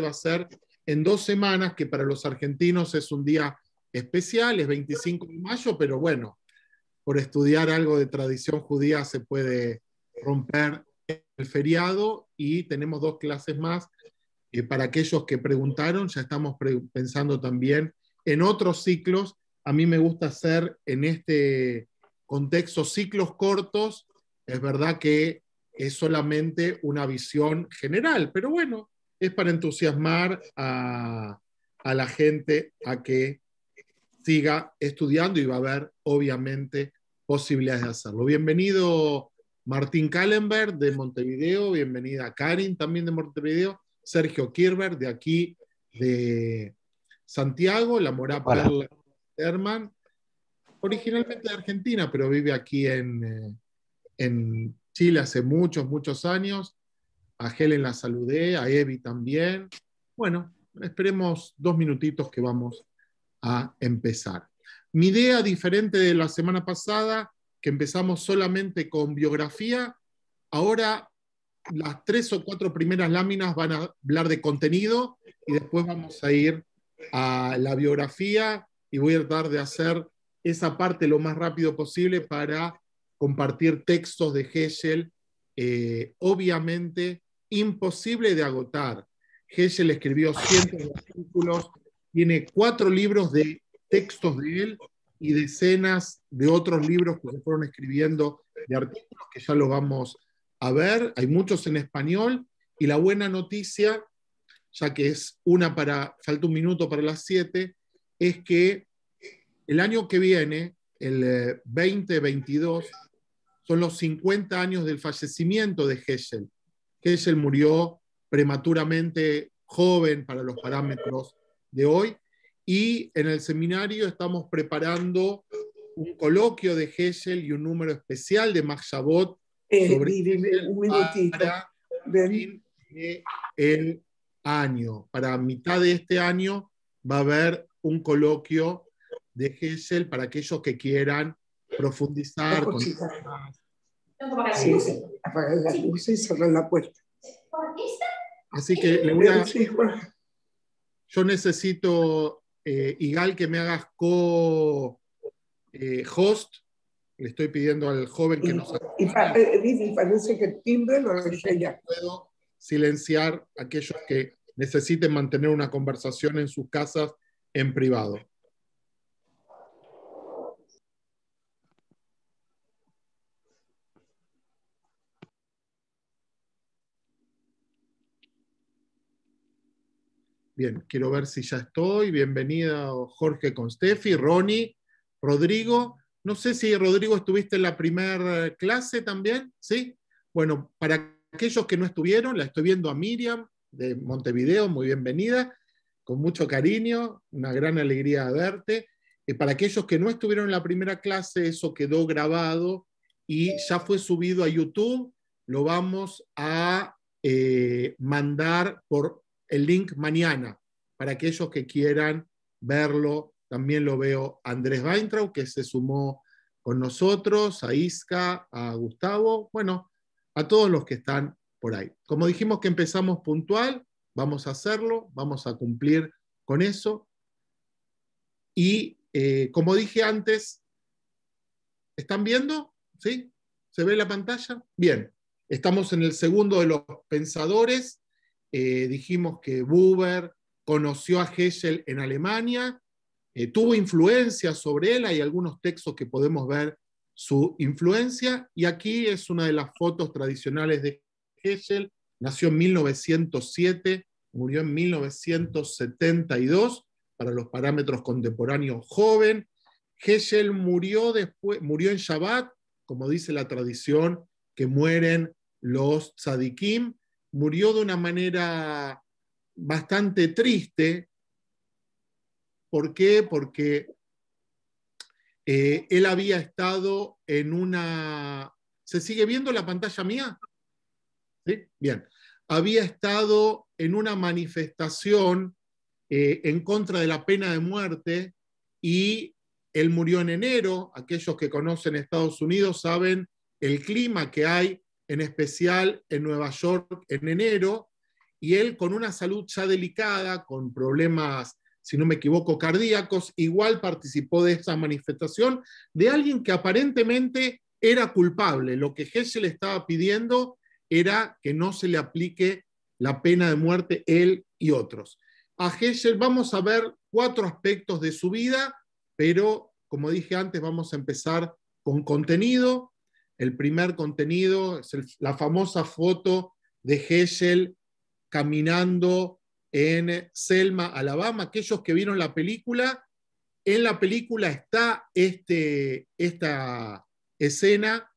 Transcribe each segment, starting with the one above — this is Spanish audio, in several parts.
va a ser en dos semanas, que para los argentinos es un día especial, es 25 de mayo, pero bueno, por estudiar algo de tradición judía se puede romper el feriado y tenemos dos clases más. Eh, para aquellos que preguntaron, ya estamos pensando también en otros ciclos. A mí me gusta hacer en este contexto ciclos cortos. Es verdad que es solamente una visión general, pero bueno, es para entusiasmar a, la gente a que siga estudiando y va a haber, obviamente, posibilidades de hacerlo. Bienvenido Martín Kallenberg de Montevideo, bienvenida Karin también de Montevideo, Sergio Kirber de aquí de Santiago, la mora Perla Herman, originalmente de Argentina, pero vive aquí en eh, Chile hace muchos, muchos años a Helen la saludé, a Evi también. Bueno, esperemos dos minutitos que vamos a empezar. Mi idea, diferente de la semana pasada, que empezamos solamente con biografía, ahora las tres o cuatro primeras láminas van a hablar de contenido y después vamos a ir a la biografía y voy a tratar de hacer esa parte lo más rápido posible para compartir textos de Hegel. Eh, obviamente imposible de agotar. Hegel escribió cientos de artículos, tiene cuatro libros de textos de él y decenas de otros libros que se fueron escribiendo de artículos que ya lo vamos a ver. Hay muchos en español y la buena noticia, ya que es una para, falta un minuto para las siete, es que el año que viene, el 2022, eh, son los 50 años del fallecimiento de Hegel. Hessel murió prematuramente joven para los parámetros de hoy y en el seminario estamos preparando un coloquio de Hessel y un número especial de Max eh, sobre un minutito. para el año. Para mitad de este año va a haber un coloquio de Hessel para aquellos que quieran profundizar apagar la luz y cerrar la puerta. Así que le voy a... Eh, Yo necesito, eh, Igal, que me hagas co-host. Eh, le estoy pidiendo al joven que nos... Eh, que timbre lo ya. Puedo silenciar a aquellos que necesiten mantener una conversación en sus casas en privado. Bien, quiero ver si ya estoy. Bienvenido Jorge Constefi, Ronnie, Rodrigo. No sé si Rodrigo estuviste en la primera clase también, ¿sí? Bueno, para aquellos que no estuvieron, la estoy viendo a Miriam de Montevideo, muy bienvenida, con mucho cariño, una gran alegría verte. Y eh, para aquellos que no estuvieron en la primera clase, eso quedó grabado y ya fue subido a YouTube. Lo vamos a eh, mandar por el link mañana para aquellos que quieran verlo. También lo veo Andrés Weintraub, que se sumó con nosotros, a Isca, a Gustavo, bueno, a todos los que están por ahí. Como dijimos que empezamos puntual, vamos a hacerlo, vamos a cumplir con eso. Y eh, como dije antes, ¿están viendo? ¿Sí? ¿Se ve la pantalla? Bien, estamos en el segundo de los pensadores eh, dijimos que Buber conoció a Hegel en Alemania, eh, tuvo influencia sobre él, hay algunos textos que podemos ver su influencia, y aquí es una de las fotos tradicionales de Hegel, nació en 1907, murió en 1972, para los parámetros contemporáneos joven. Hegel murió, después, murió en Shabbat, como dice la tradición, que mueren los tzadikim, murió de una manera bastante triste. ¿Por qué? Porque eh, él había estado en una... ¿Se sigue viendo la pantalla mía? ¿Sí? Bien. Había estado en una manifestación eh, en contra de la pena de muerte y él murió en enero. Aquellos que conocen Estados Unidos saben el clima que hay en especial en Nueva York en enero, y él con una salud ya delicada, con problemas, si no me equivoco, cardíacos, igual participó de esa manifestación de alguien que aparentemente era culpable. Lo que Hegel estaba pidiendo era que no se le aplique la pena de muerte él y otros. A Hegel vamos a ver cuatro aspectos de su vida, pero como dije antes, vamos a empezar con contenido, el primer contenido es la famosa foto de Hegel caminando en Selma, Alabama. Aquellos que vieron la película, en la película está este, esta escena.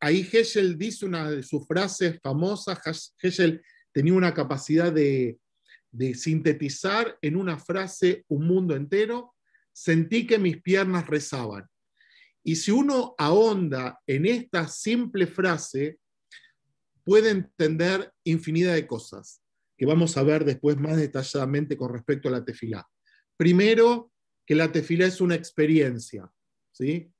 Ahí Hegel dice una de sus frases famosas. Hegel tenía una capacidad de sintetizar en una frase un mundo entero. Sentí que mis piernas rezaban. Y si uno ahonda en esta simple frase, puede entender infinidad de cosas que vamos a ver después más detalladamente con respecto a la tefilá. Primero, que la tefilá es una experiencia. ¿sí?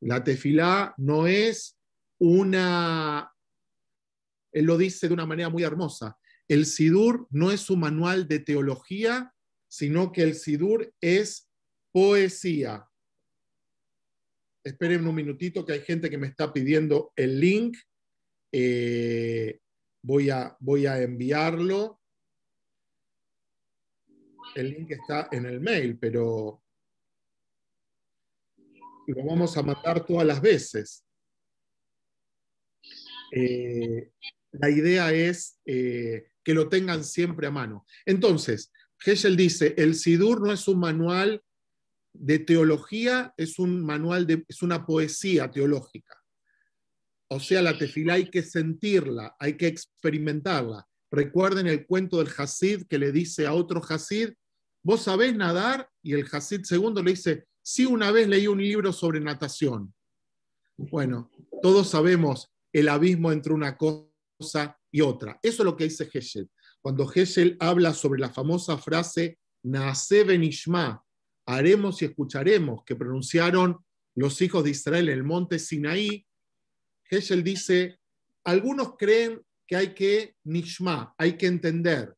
La tefilá no es una... Él lo dice de una manera muy hermosa. El Sidur no es un manual de teología, sino que el Sidur es poesía esperen un minutito que hay gente que me está pidiendo el link. Eh, voy, a, voy a enviarlo. El link está en el mail, pero lo vamos a matar todas las veces. Eh, la idea es eh, que lo tengan siempre a mano. Entonces, Hegel dice, el SIDUR no es un manual de teología es un manual, de, es una poesía teológica. O sea, la tefila hay que sentirla, hay que experimentarla. Recuerden el cuento del Hasid que le dice a otro Hasid, vos sabés nadar, y el Hasid segundo le dice, sí, una vez leí un libro sobre natación. Bueno, todos sabemos el abismo entre una cosa y otra. Eso es lo que dice Heschel. Cuando Heschel habla sobre la famosa frase, Naase Benishma, haremos y escucharemos que pronunciaron los hijos de Israel en el monte Sinaí, Hegel dice, algunos creen que hay que nishma, hay que entender,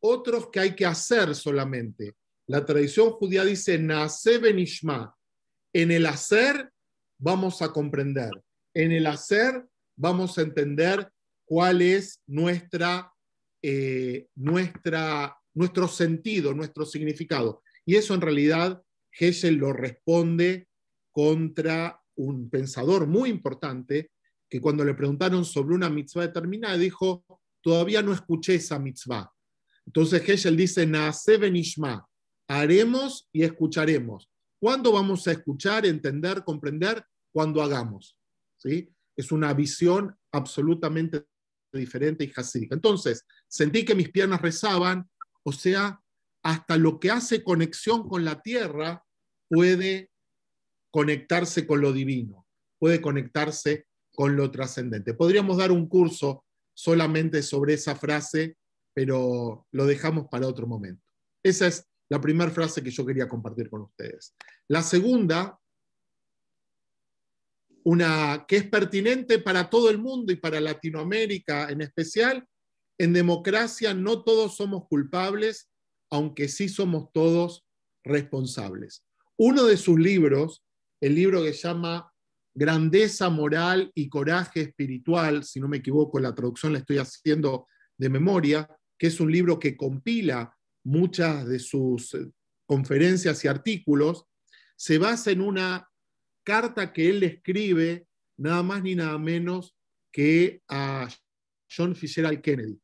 otros que hay que hacer solamente. La tradición judía dice, nace en el hacer vamos a comprender, en el hacer vamos a entender cuál es nuestra, eh, nuestro sentido, nuestro significado. Y eso en realidad Hegel lo responde contra un pensador muy importante que cuando le preguntaron sobre una mitzvah determinada dijo, todavía no escuché esa mitzvah. Entonces Hegel dice, nace benishma, haremos y escucharemos. ¿Cuándo vamos a escuchar, entender, comprender? Cuando hagamos. ¿sí? Es una visión absolutamente diferente y jasídica. Entonces, sentí que mis piernas rezaban, o sea, hasta lo que hace conexión con la tierra puede conectarse con lo divino, puede conectarse con lo trascendente. Podríamos dar un curso solamente sobre esa frase, pero lo dejamos para otro momento. Esa es la primera frase que yo quería compartir con ustedes. La segunda, una que es pertinente para todo el mundo y para Latinoamérica en especial, en democracia no todos somos culpables aunque sí somos todos responsables. Uno de sus libros, el libro que llama Grandeza Moral y Coraje Espiritual, si no me equivoco, la traducción la estoy haciendo de memoria, que es un libro que compila muchas de sus eh, conferencias y artículos, se basa en una carta que él escribe nada más ni nada menos que a John Al Kennedy,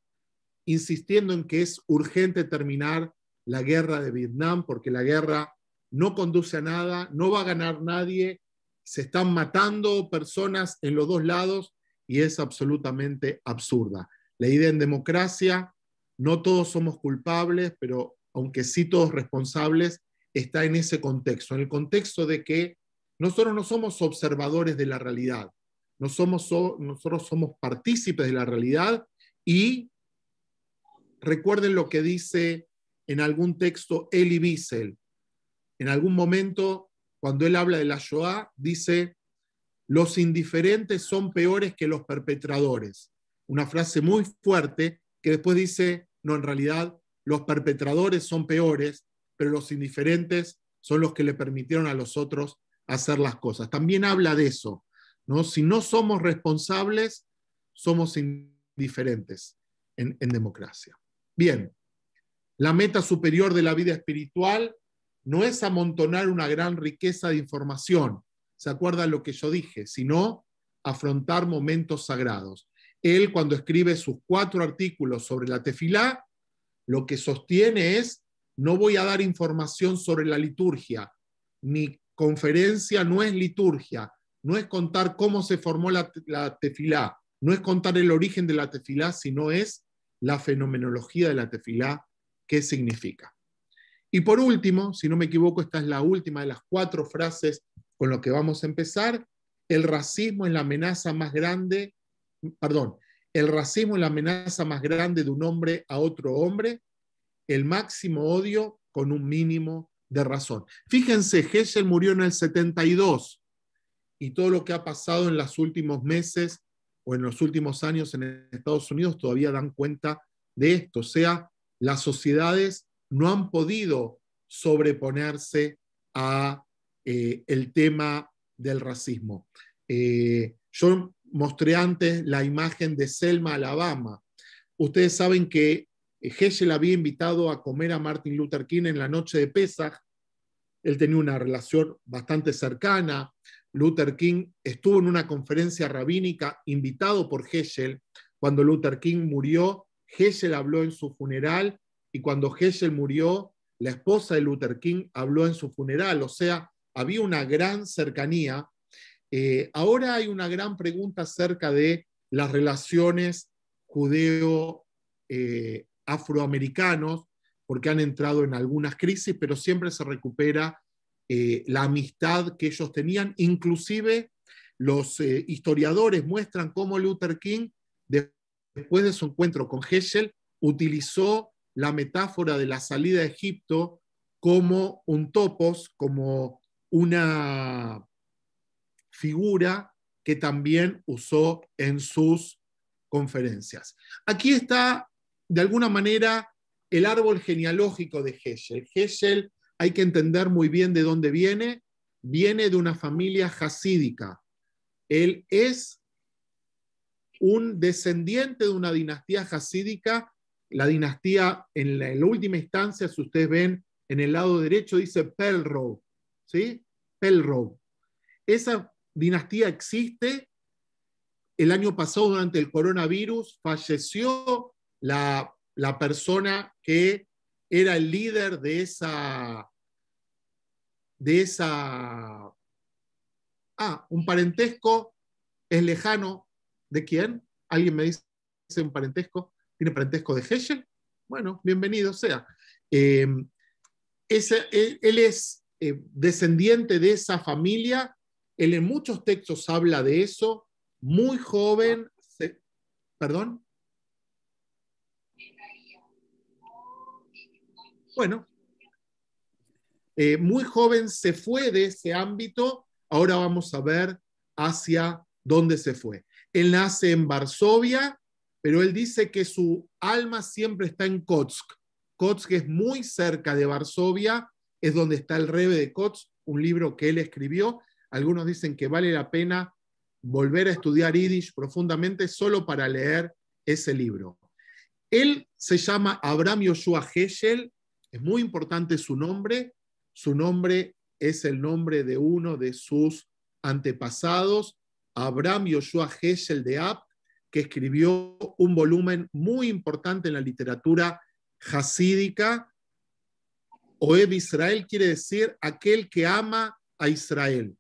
insistiendo en que es urgente terminar la guerra de Vietnam, porque la guerra no conduce a nada, no va a ganar nadie, se están matando personas en los dos lados y es absolutamente absurda. La idea en democracia, no todos somos culpables, pero aunque sí todos responsables, está en ese contexto, en el contexto de que nosotros no somos observadores de la realidad, no somos, nosotros somos partícipes de la realidad y recuerden lo que dice en algún texto Eli Wiesel. En algún momento, cuando él habla de la Shoah, dice, los indiferentes son peores que los perpetradores. Una frase muy fuerte que después dice, no, en realidad los perpetradores son peores, pero los indiferentes son los que le permitieron a los otros hacer las cosas. También habla de eso, ¿no? Si no somos responsables, somos indiferentes en, en democracia. Bien, la meta superior de la vida espiritual no es amontonar una gran riqueza de información, ¿se acuerda lo que yo dije? Sino afrontar momentos sagrados. Él cuando escribe sus cuatro artículos sobre la tefilá, lo que sostiene es, no voy a dar información sobre la liturgia, mi conferencia no es liturgia, no es contar cómo se formó la, la tefilá, no es contar el origen de la tefilá, sino es la fenomenología de la tefilá qué significa. Y por último, si no me equivoco, esta es la última de las cuatro frases con lo que vamos a empezar. El racismo es la amenaza más grande, perdón, el racismo es la amenaza más grande de un hombre a otro hombre, el máximo odio con un mínimo de razón. Fíjense, hessel murió en el 72 y todo lo que ha pasado en los últimos meses o en los últimos años en Estados Unidos todavía dan cuenta de esto. O sea, las sociedades no han podido sobreponerse a eh, el tema del racismo. Eh, yo mostré antes la imagen de Selma, Alabama. Ustedes saben que Hegel había invitado a comer a Martin Luther King en la noche de Pesach. Él tenía una relación bastante cercana. Luther King estuvo en una conferencia rabínica invitado por Hegel. Cuando Luther King murió, Hessel habló en su funeral y cuando Hessel murió, la esposa de Luther King habló en su funeral, o sea, había una gran cercanía. Eh, ahora hay una gran pregunta acerca de las relaciones judeo-afroamericanos, eh, porque han entrado en algunas crisis, pero siempre se recupera eh, la amistad que ellos tenían. Inclusive los historiadores muestran cómo Luther King, después de su encuentro con Hegel, utilizó la metáfora de la salida de Egipto como un topos, como una figura que también usó en sus conferencias. Aquí está, de alguna manera, el árbol genealógico de Hegel. Hegel hay que entender muy bien de dónde viene. Viene de una familia jasídica. Él es un descendiente de una dinastía jasídica, la dinastía en la, última instancia, si ustedes ven en el lado derecho, dice Pelro. ¿sí? Esa dinastía existe. El año pasado, durante el coronavirus, falleció la, la persona que era el líder de esa, de esa, ah, un parentesco es lejano, ¿De quién? ¿Alguien me dice un parentesco? ¿Tiene parentesco de Hegel? Bueno, bienvenido sea. Em, ese, e, él, es eh, descendiente de esa familia, él en muchos textos habla de eso, muy joven, perdón. Bueno, eh, muy joven se fue de ese ámbito, ahora vamos a ver hacia dónde se fue. Él nace en Varsovia, pero él dice que su alma siempre está en Kotsk. Kotsk es muy cerca de Varsovia, es donde está el Rebe de Kotsk, un libro que él escribió. Algunos dicen que vale la pena volver a estudiar Yiddish profundamente solo para leer ese libro. Él se llama Abraham Yoshua Heschel, es muy importante su nombre, su nombre es el nombre de uno de sus antepasados, Abraham Yoshua Heschel de Ab, que escribió un volumen muy importante en la literatura hasídica. Oeb Israel quiere decir aquel que ama a Israel.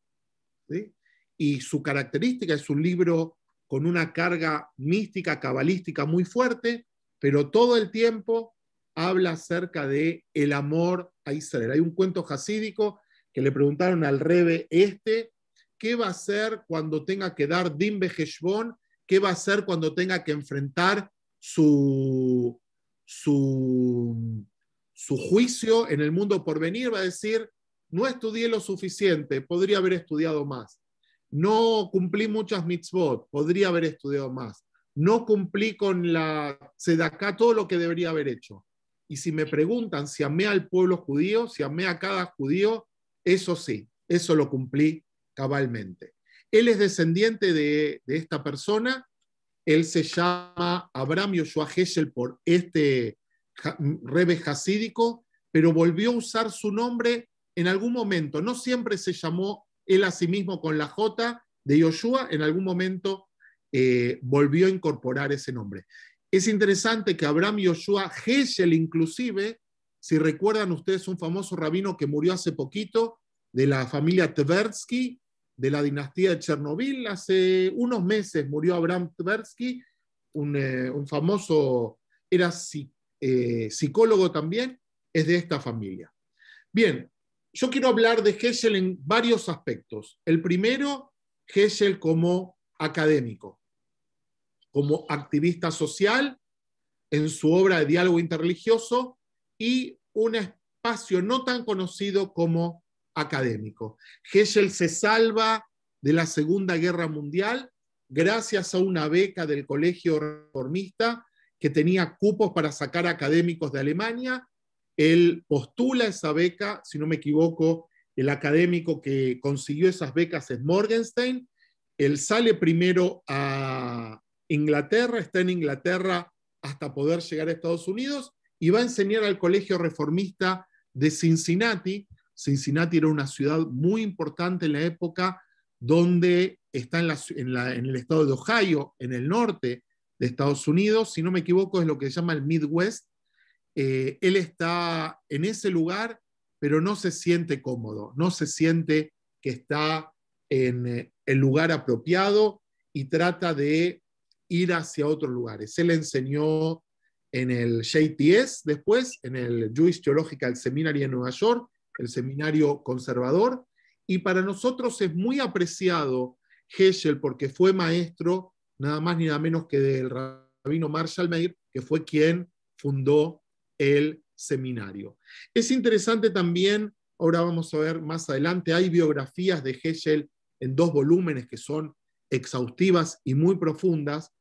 Y su característica es un libro con una carga mística, cabalística muy fuerte, pero todo el tiempo habla acerca de el amor a Israel. Hay un cuento hasídico que le preguntaron al rebe este qué va a hacer cuando tenga que dar Din Beheshbon, qué va a hacer cuando tenga que enfrentar su, su, su juicio en el mundo por venir, va a decir, no estudié lo suficiente, podría haber estudiado más. No cumplí muchas mitzvot, podría haber estudiado más. No cumplí con la sedacá todo lo que debería haber hecho. Y si me preguntan si amé al pueblo judío, si amé a cada judío, eso sí, eso lo cumplí cabalmente. Él es descendiente de, esta persona, él se llama Abraham Yoshua Heschel por este rebe jasídico, pero volvió a usar su nombre en algún momento. No siempre se llamó él a sí mismo con la J de Yoshua, en algún momento eh, volvió a incorporar ese nombre. Es interesante que Abraham Yoshua Heschel, inclusive, si recuerdan ustedes, un famoso rabino que murió hace poquito de la familia Tversky, de la dinastía de Chernobyl. Hace unos meses murió Abraham Tversky, un, eh, famoso, era eh, psicólogo también, es de esta familia. Bien, yo quiero hablar de Hegel en varios aspectos. El primero, Hegel como académico, como activista social en su obra de diálogo interreligioso y un espacio no tan conocido como académico. Hegel se salva de la Segunda Guerra Mundial gracias a una beca del Colegio Reformista que tenía cupos para sacar académicos de Alemania. Él postula esa beca, si no me equivoco, el académico que consiguió esas becas es Morgenstein. Él sale primero a Inglaterra, está en Inglaterra hasta poder llegar a Estados Unidos y va a enseñar al Colegio Reformista de Cincinnati, Cincinnati era una ciudad muy importante en la época donde está en, el estado de Ohio, en el norte de Estados Unidos, si no me equivoco es lo que se llama el Midwest. Eh, él está en ese lugar, pero no se siente cómodo, no se siente que está en eh, el lugar apropiado y trata de ir hacia otros lugares. Él enseñó en el JTS después, en el Jewish Theological Seminary en Nueva York, el seminario conservador, y para nosotros es muy apreciado Heschel porque fue maestro nada más ni nada menos que del rabino Marshall Meir, que fue quien fundó el seminario. Es interesante también, ahora vamos a ver más adelante, hay biografías de Heschel en dos volúmenes que son exhaustivas y muy profundas.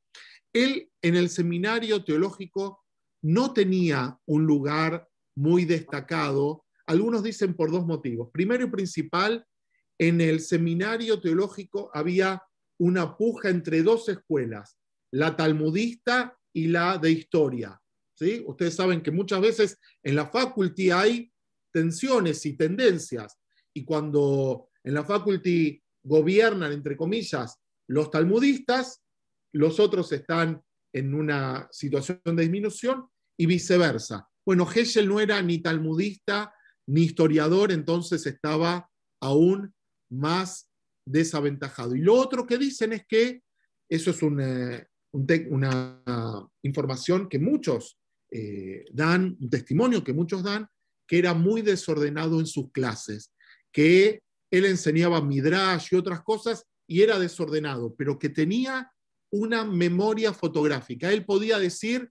Él en el seminario teológico no tenía un lugar muy destacado algunos dicen por dos motivos. Primero y principal, en el seminario teológico había una puja entre dos escuelas, la talmudista y la de historia. ¿sí? Ustedes saben que muchas veces en la faculty hay tensiones y tendencias, y cuando en la faculty gobiernan, entre comillas, los talmudistas, los otros están en una situación de disminución y viceversa. Bueno, Hegel no era ni talmudista mi historiador entonces estaba aún más desaventajado. Y lo otro que dicen es que eso es una, una información que muchos eh, dan, un testimonio que muchos dan, que era muy desordenado en sus clases, que él enseñaba Midrash y otras cosas y era desordenado, pero que tenía una memoria fotográfica. Él podía decir,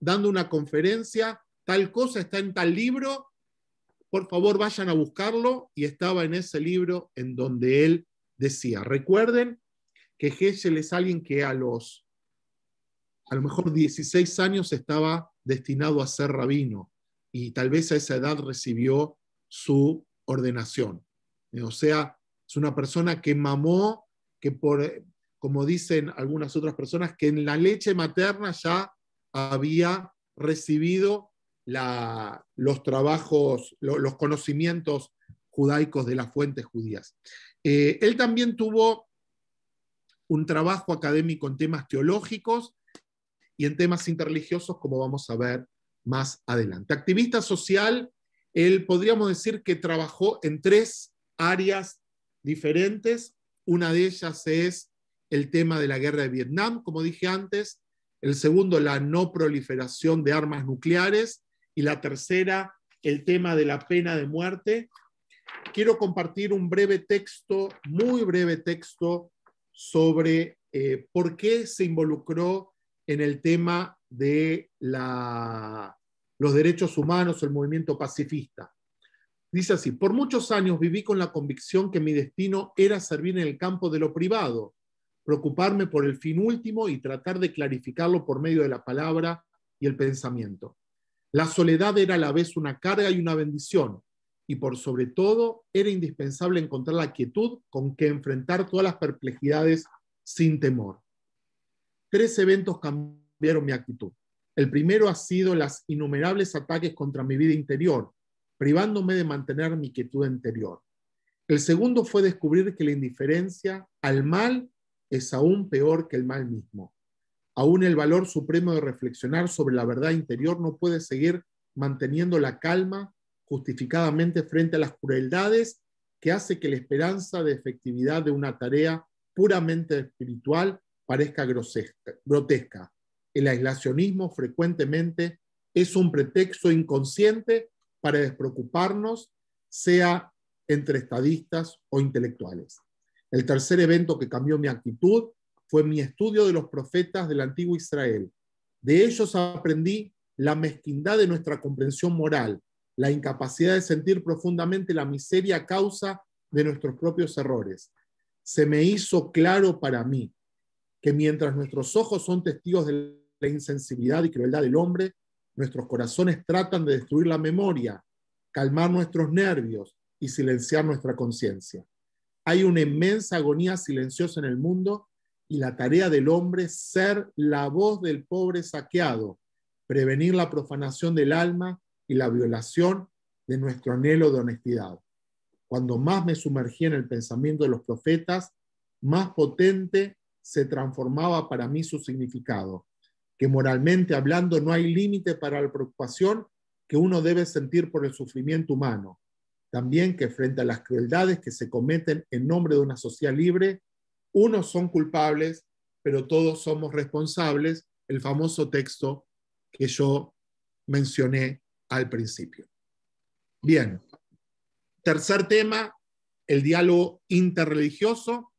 dando una conferencia, tal cosa está en tal libro por favor vayan a buscarlo y estaba en ese libro en donde él decía, recuerden que Hegel es alguien que a los, a lo mejor 16 años estaba destinado a ser rabino y tal vez a esa edad recibió su ordenación. Eh, o sea, es una persona que mamó, que por, como dicen algunas otras personas, que en la leche materna ya había recibido la, los trabajos, los conocimientos judaicos de las fuentes judías. Eh, él también tuvo un trabajo académico en temas teológicos y en temas interreligiosos, como vamos a ver más adelante. Activista social, él podríamos decir que trabajó en tres áreas diferentes. Una de ellas es el tema de la guerra de Vietnam, como dije antes. El segundo, la no proliferación de armas nucleares y la tercera, el tema de la pena de muerte, quiero compartir un breve texto, muy breve texto, sobre eh, por qué se involucró en el tema de la, los derechos humanos, el movimiento pacifista. Dice así, por muchos años viví con la convicción que mi destino era servir en el campo de lo privado, preocuparme por el fin último y tratar de clarificarlo por medio de la palabra y el pensamiento. La soledad era a la vez una carga y una bendición, y por sobre todo era indispensable encontrar la quietud con que enfrentar todas las perplejidades sin temor. Tres eventos cambiaron mi actitud. El primero ha sido las innumerables ataques contra mi vida interior, privándome de mantener mi quietud interior. El segundo fue descubrir que la indiferencia al mal es aún peor que el mal mismo. Aún el valor supremo de reflexionar sobre la verdad interior no puede seguir manteniendo la calma justificadamente frente a las crueldades que hace que la esperanza de efectividad de una tarea puramente espiritual parezca grotesca. El aislacionismo frecuentemente es un pretexto inconsciente para despreocuparnos, sea entre estadistas o intelectuales. El tercer evento que cambió mi actitud fue mi estudio de los profetas del antiguo Israel. De ellos aprendí la mezquindad de nuestra comprensión moral, la incapacidad de sentir profundamente la miseria causa de nuestros propios errores. Se me hizo claro para mí que mientras nuestros ojos son testigos de la insensibilidad y crueldad del hombre, nuestros corazones tratan de destruir la memoria, calmar nuestros nervios y silenciar nuestra conciencia. Hay una inmensa agonía silenciosa en el mundo y la tarea del hombre ser la voz del pobre saqueado, prevenir la profanación del alma y la violación de nuestro anhelo de honestidad. Cuando más me sumergí en el pensamiento de los profetas, más potente se transformaba para mí su significado, que moralmente hablando no hay límite para la preocupación que uno debe sentir por el sufrimiento humano. También que frente a las crueldades que se cometen en nombre de una sociedad libre, unos son culpables, pero todos somos responsables, el famoso texto que yo mencioné al principio. Bien, tercer tema, el diálogo interreligioso.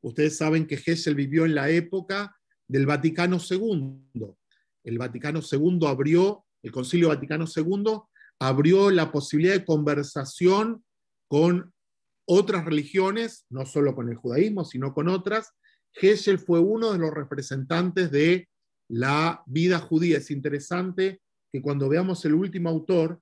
Ustedes saben que Hessel vivió en la época del Vaticano II. El Vaticano II abrió, el Concilio Vaticano II abrió la posibilidad de conversación con otras religiones, no solo con el judaísmo, sino con otras. Hegel fue uno de los representantes de la vida judía. Es interesante que cuando veamos el último autor,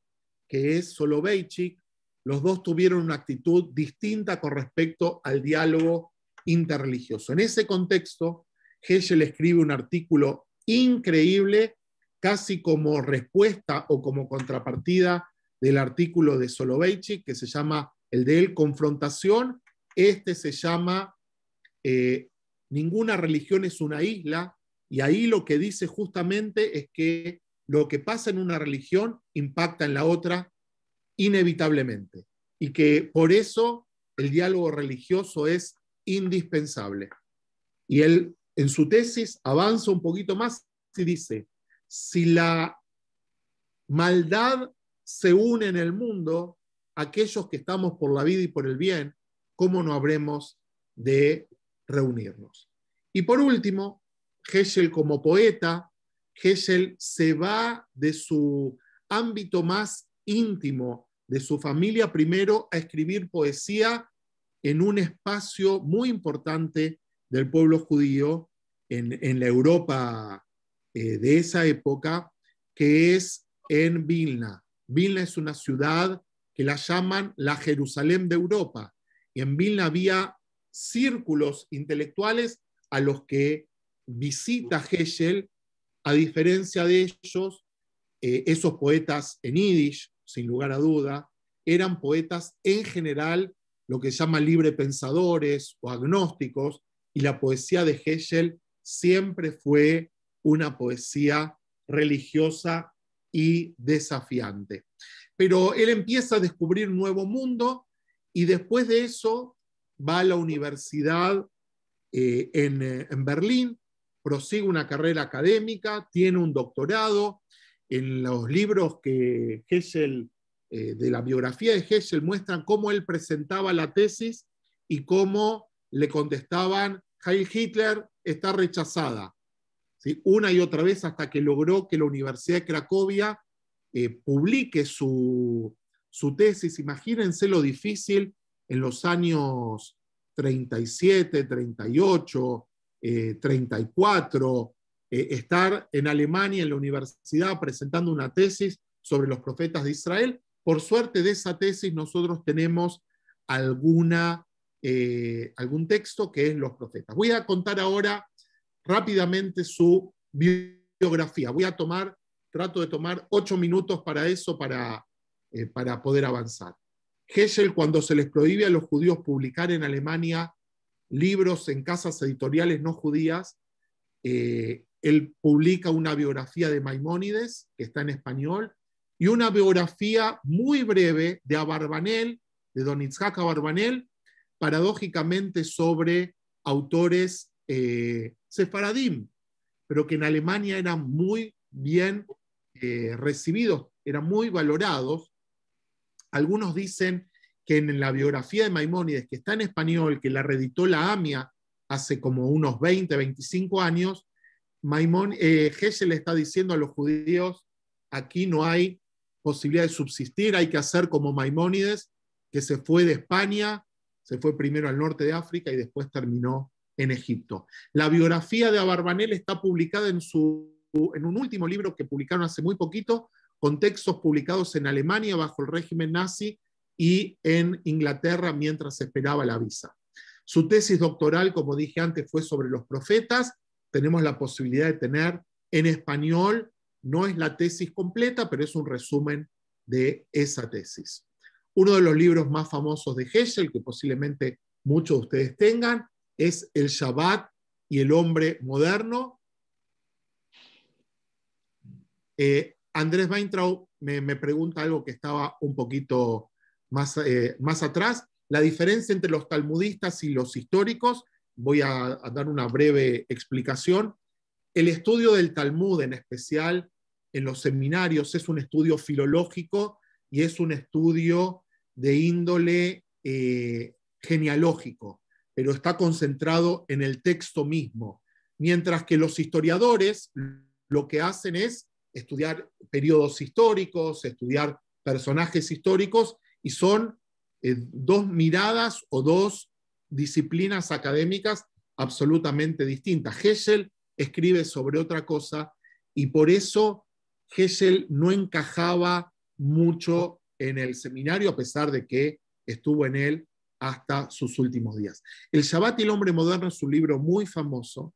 que es Soloveitchik, los dos tuvieron una actitud distinta con respecto al diálogo interreligioso. En ese contexto, Hegel escribe un artículo increíble, casi como respuesta o como contrapartida del artículo de Soloveitchik, que se llama el de él, confrontación, este se llama eh, Ninguna religión es una isla, y ahí lo que dice justamente es que lo que pasa en una religión impacta en la otra inevitablemente, y que por eso el diálogo religioso es indispensable. Y él en su tesis avanza un poquito más y dice, si la maldad se une en el mundo, aquellos que estamos por la vida y por el bien, ¿cómo no habremos de reunirnos? Y por último, Hegel como poeta, Hegel se va de su ámbito más íntimo, de su familia primero, a escribir poesía en un espacio muy importante del pueblo judío en, la Europa eh, de esa época, que es en Vilna. Vilna es una ciudad que la llaman la Jerusalén de Europa. Y en Vilna había círculos intelectuales a los que visita Hegel, a diferencia de ellos, eh, esos poetas en Yiddish, sin lugar a duda, eran poetas en general lo que llama libre pensadores o agnósticos, y la poesía de Hegel siempre fue una poesía religiosa y desafiante. Pero él empieza a descubrir un nuevo mundo y después de eso va a la universidad eh, eh, en, Berlín, prosigue una carrera académica, tiene un doctorado. En los libros que eh, de la biografía de Hessel, muestran cómo él presentaba la tesis y cómo le contestaban, Heil Hitler está rechazada, ¿Sí? una y otra vez hasta que logró que la Universidad de Cracovia eh, publique su, tesis. Imagínense lo difícil en los años 37, 38, 34, estar en Alemania, en la universidad, presentando una tesis sobre los profetas de Israel. Por suerte de esa tesis nosotros tenemos alguna, eh, algún texto que es los profetas. Voy a contar ahora rápidamente su biografía. Voy a tomar trato de tomar ocho minutos para eso, para, eh, para poder avanzar. Hegel, cuando se les prohíbe a los judíos publicar en Alemania libros en casas editoriales no judías, eh, él publica una biografía de Maimónides, que está en español, y una biografía muy breve de Abarbanel, de Don Abarbanel, paradójicamente sobre autores eh, sefaradim, pero que en Alemania eran muy bien eh, recibidos eran muy valorados. Algunos dicen que en la biografía de Maimónides, que está en español, que la reeditó la AMIA hace como unos 20, 25 años, Maimón, eh, está diciendo a los judíos, aquí no hay posibilidad de subsistir, hay que hacer como Maimónides, que se fue de España, se fue primero al norte de África y después terminó en Egipto. La biografía de Abarbanel está publicada en su en un último libro que publicaron hace muy poquito, con textos publicados en Alemania bajo el régimen nazi y en Inglaterra mientras esperaba la visa. Su tesis doctoral, como dije antes, fue sobre los profetas. Tenemos la posibilidad de tener en español, no es la tesis completa, pero es un resumen de esa tesis. Uno de los libros más famosos de Hegel, que posiblemente muchos de ustedes tengan, es El Shabbat y el hombre moderno, eh, Andrés Weintraub me, pregunta algo que estaba un poquito más, eh, más atrás, la diferencia entre los talmudistas y los históricos. Voy a, dar una breve explicación. El estudio del Talmud en especial en los seminarios es un estudio filológico y es un estudio de índole eh, genealógico, pero está concentrado en el texto mismo, mientras que los historiadores lo que hacen es estudiar periodos históricos, estudiar personajes históricos, y son eh, dos miradas o dos disciplinas académicas absolutamente distintas. Hegel escribe sobre otra cosa y por eso Hegel no encajaba mucho en el seminario, a pesar de que estuvo en él hasta sus últimos días. El Shabbat y el hombre moderno es un libro muy famoso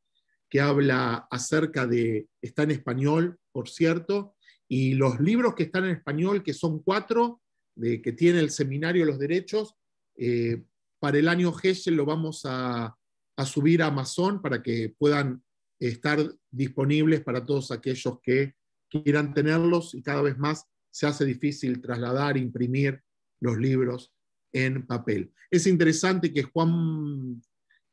que habla acerca de, está en español, por cierto, y los libros que están en español, que son cuatro, de, que tiene el seminario Los Derechos, eh, para el año Hessel lo vamos a, subir a Amazon para que puedan estar disponibles para todos aquellos que quieran tenerlos y cada vez más se hace difícil trasladar, imprimir los libros en papel. Es interesante que Juan,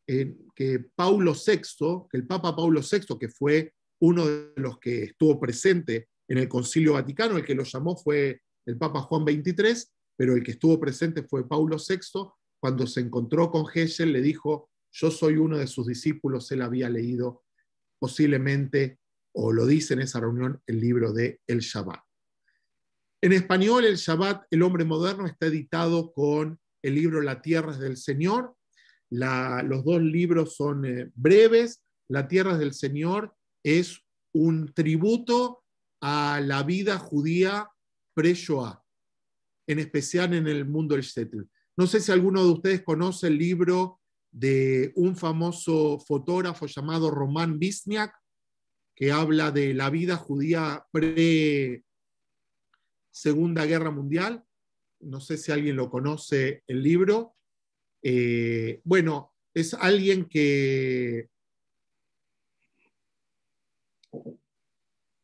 eh, que Paulo VI, que el Papa Paulo VI, que fue uno de los que estuvo presente en el Concilio Vaticano, el que lo llamó fue el Papa Juan XXIII, pero el que estuvo presente fue Paulo VI. Cuando se encontró con Hegel, le dijo: Yo soy uno de sus discípulos, él había leído posiblemente, o lo dice en esa reunión, el libro de El Shabbat. En español, El Shabbat, El hombre moderno, está editado con el libro La tierra es del Señor. los dos libros son eh, breves. La tierra es del Señor es un tributo a la vida judía pre-Shoah, en especial en el mundo del Shtetl. No sé si alguno de ustedes conoce el libro de un famoso fotógrafo llamado Román Bisniak, que habla de la vida judía pre-Segunda Guerra Mundial. No sé si alguien lo conoce el libro. Eh, bueno, es alguien que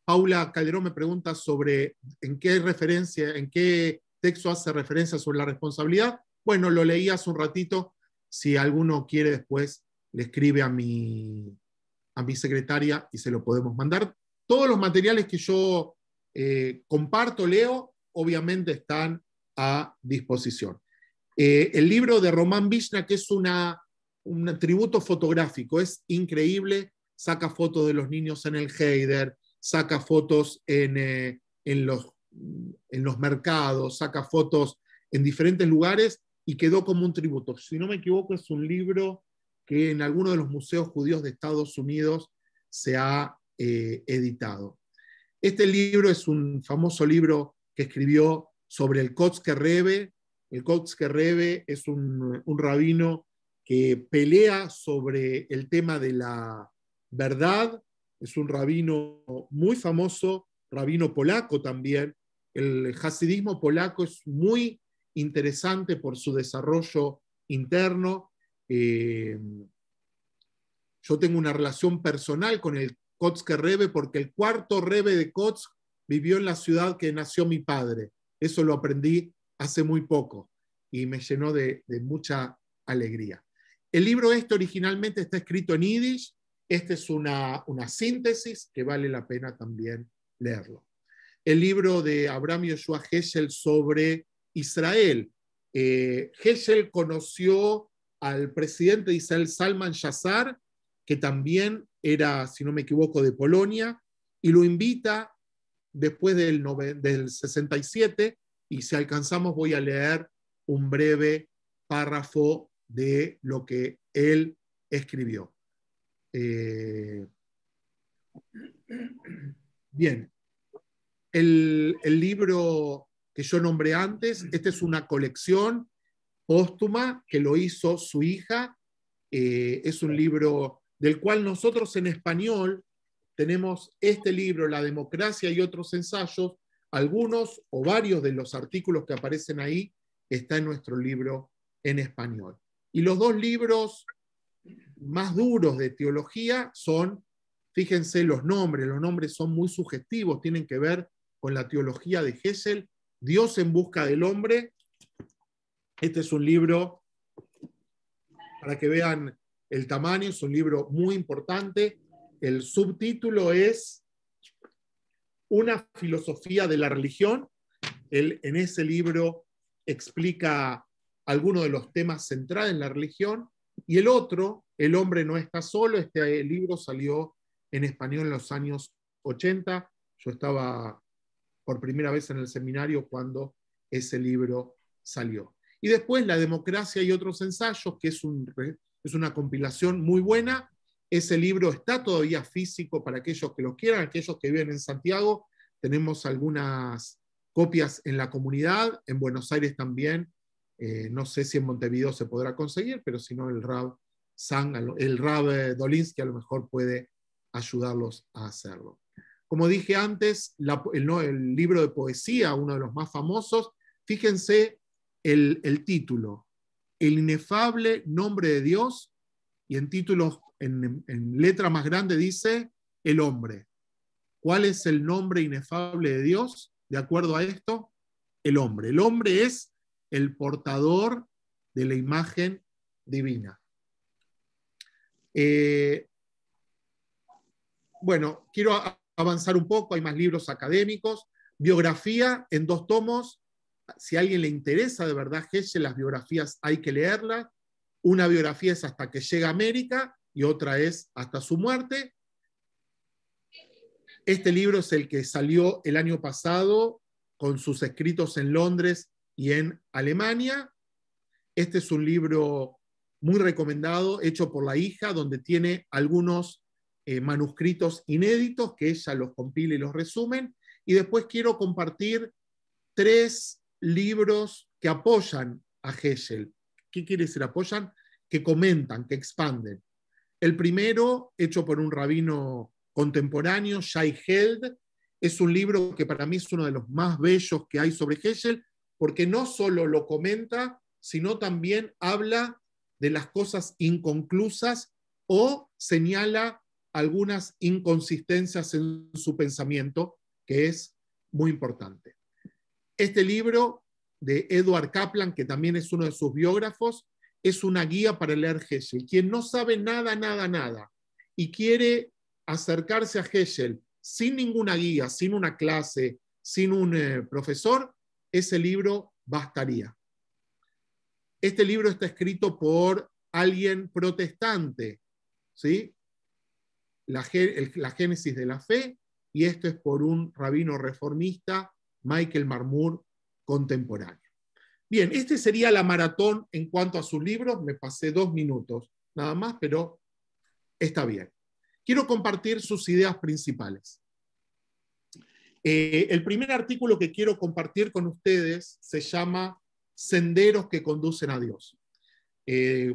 Paula Calderón me pregunta sobre en qué referencia, en qué texto hace referencia sobre la responsabilidad. Bueno, lo leí hace un ratito. Si alguno quiere después, le escribe a mi, a mi secretaria y se lo podemos mandar. Todos los materiales que yo eh, comparto, leo, obviamente están a disposición. Eh, el libro de Román Vishna, que es una, un tributo fotográfico, es increíble, saca fotos de los niños en el Heider, saca fotos eh, en, los, en los mercados, saca fotos en diferentes lugares y quedó como un tributo. Si no me equivoco, es un libro que en alguno de los museos judíos de Estados Unidos se ha eh, editado. Este libro es un famoso libro que escribió sobre el Kotzke Rebe. El Kotzke Rebe es un, un rabino que pelea sobre el tema de la verdad, es un rabino muy famoso, rabino polaco también. El hasidismo polaco es muy interesante por su desarrollo interno. Eh, yo tengo una relación personal con el Kotzke Rebe porque el cuarto Rebe de Kotzke vivió en la ciudad que nació mi padre. Eso lo aprendí hace muy poco y me llenó de, mucha alegría. El libro este originalmente está escrito en yiddish, esta es una, síntesis que vale la pena también leerlo. El libro de Abraham Yoshua Heschel sobre Israel. Eh, Heschel conoció al presidente de Israel, Salman Yazar, que también era, si no me equivoco, de Polonia, y lo invita después del, del 67, y si alcanzamos voy a leer un breve párrafo de lo que él escribió. Eh, bien, el, libro que yo nombré antes, esta es una colección póstuma que lo hizo su hija. Eh, es un libro del cual nosotros en español tenemos este libro, La democracia y otros ensayos. Algunos o varios de los artículos que aparecen ahí está en nuestro libro en español. Y los dos libros más duros de teología son, fíjense los nombres, los nombres son muy sugestivos, tienen que ver con la teología de Hessel, Dios en busca del hombre. Este es un libro, para que vean el tamaño, es un libro muy importante. El subtítulo es Una filosofía de la religión. en ese libro explica algunos de los temas centrales en la religión y el otro, El hombre no está solo, este libro salió en español en los años 80. Yo estaba por primera vez en el seminario cuando ese libro salió. Y después La democracia y otros ensayos, que es, es una compilación muy buena. Ese libro está todavía físico para aquellos que lo quieran, aquellos que viven en Santiago. Tenemos algunas copias en la comunidad, en Buenos Aires también, eh, no sé si en Montevideo se podrá conseguir, pero si no, el RAB, San, el RAB eh, Dolinsky a lo mejor puede ayudarlos a hacerlo. Como dije antes, el, libro de poesía, uno de los más famosos, fíjense el, título, El inefable nombre de Dios, y en título en letra más grande dice, el hombre. ¿Cuál es el nombre inefable de Dios? De acuerdo a esto, el hombre. El hombre es el portador de la imagen divina. Eh, bueno, quiero avanzar un poco, hay más libros académicos. Biografía en dos tomos. Si a alguien le interesa de verdad Hesse, las biografías hay que leerlas. Una biografía es hasta que llega a América y otra es hasta su muerte. Este libro es el que salió el año pasado con sus escritos en Londres y en Alemania. Este es un libro muy recomendado, hecho por la hija, donde tiene algunos eh, manuscritos inéditos que ella los compila y los resumen. Y después quiero compartir tres libros que apoyan a Hegel. ¿Qué quiere decir apoyan? Que comentan, que expanden. El primero, hecho por un rabino contemporáneo, Shai Held, es un libro que para mí es uno de los más bellos que hay sobre Hegel, porque no solo lo comenta, sino también habla de las cosas inconclusas o señala algunas inconsistencias en su pensamiento, que es muy importante. Este libro de Edward Kaplan, que también es uno de sus biógrafos, es una guía para leer Hegel. Quien no sabe nada, nada, nada y quiere acercarse a Hegel sin ninguna guía, sin una clase, sin un eh, profesor, ese libro bastaría. Este libro está escrito por alguien protestante, ¿sí? La, génesis de la fe, y esto es por un rabino reformista, Michael Marmur, contemporáneo. Bien, este sería la maratón en cuanto a su libro. Me pasé dos minutos nada más, pero está bien. Quiero compartir sus ideas principales. Eh, el primer artículo que quiero compartir con ustedes se llama Senderos que conducen a Dios. Eh,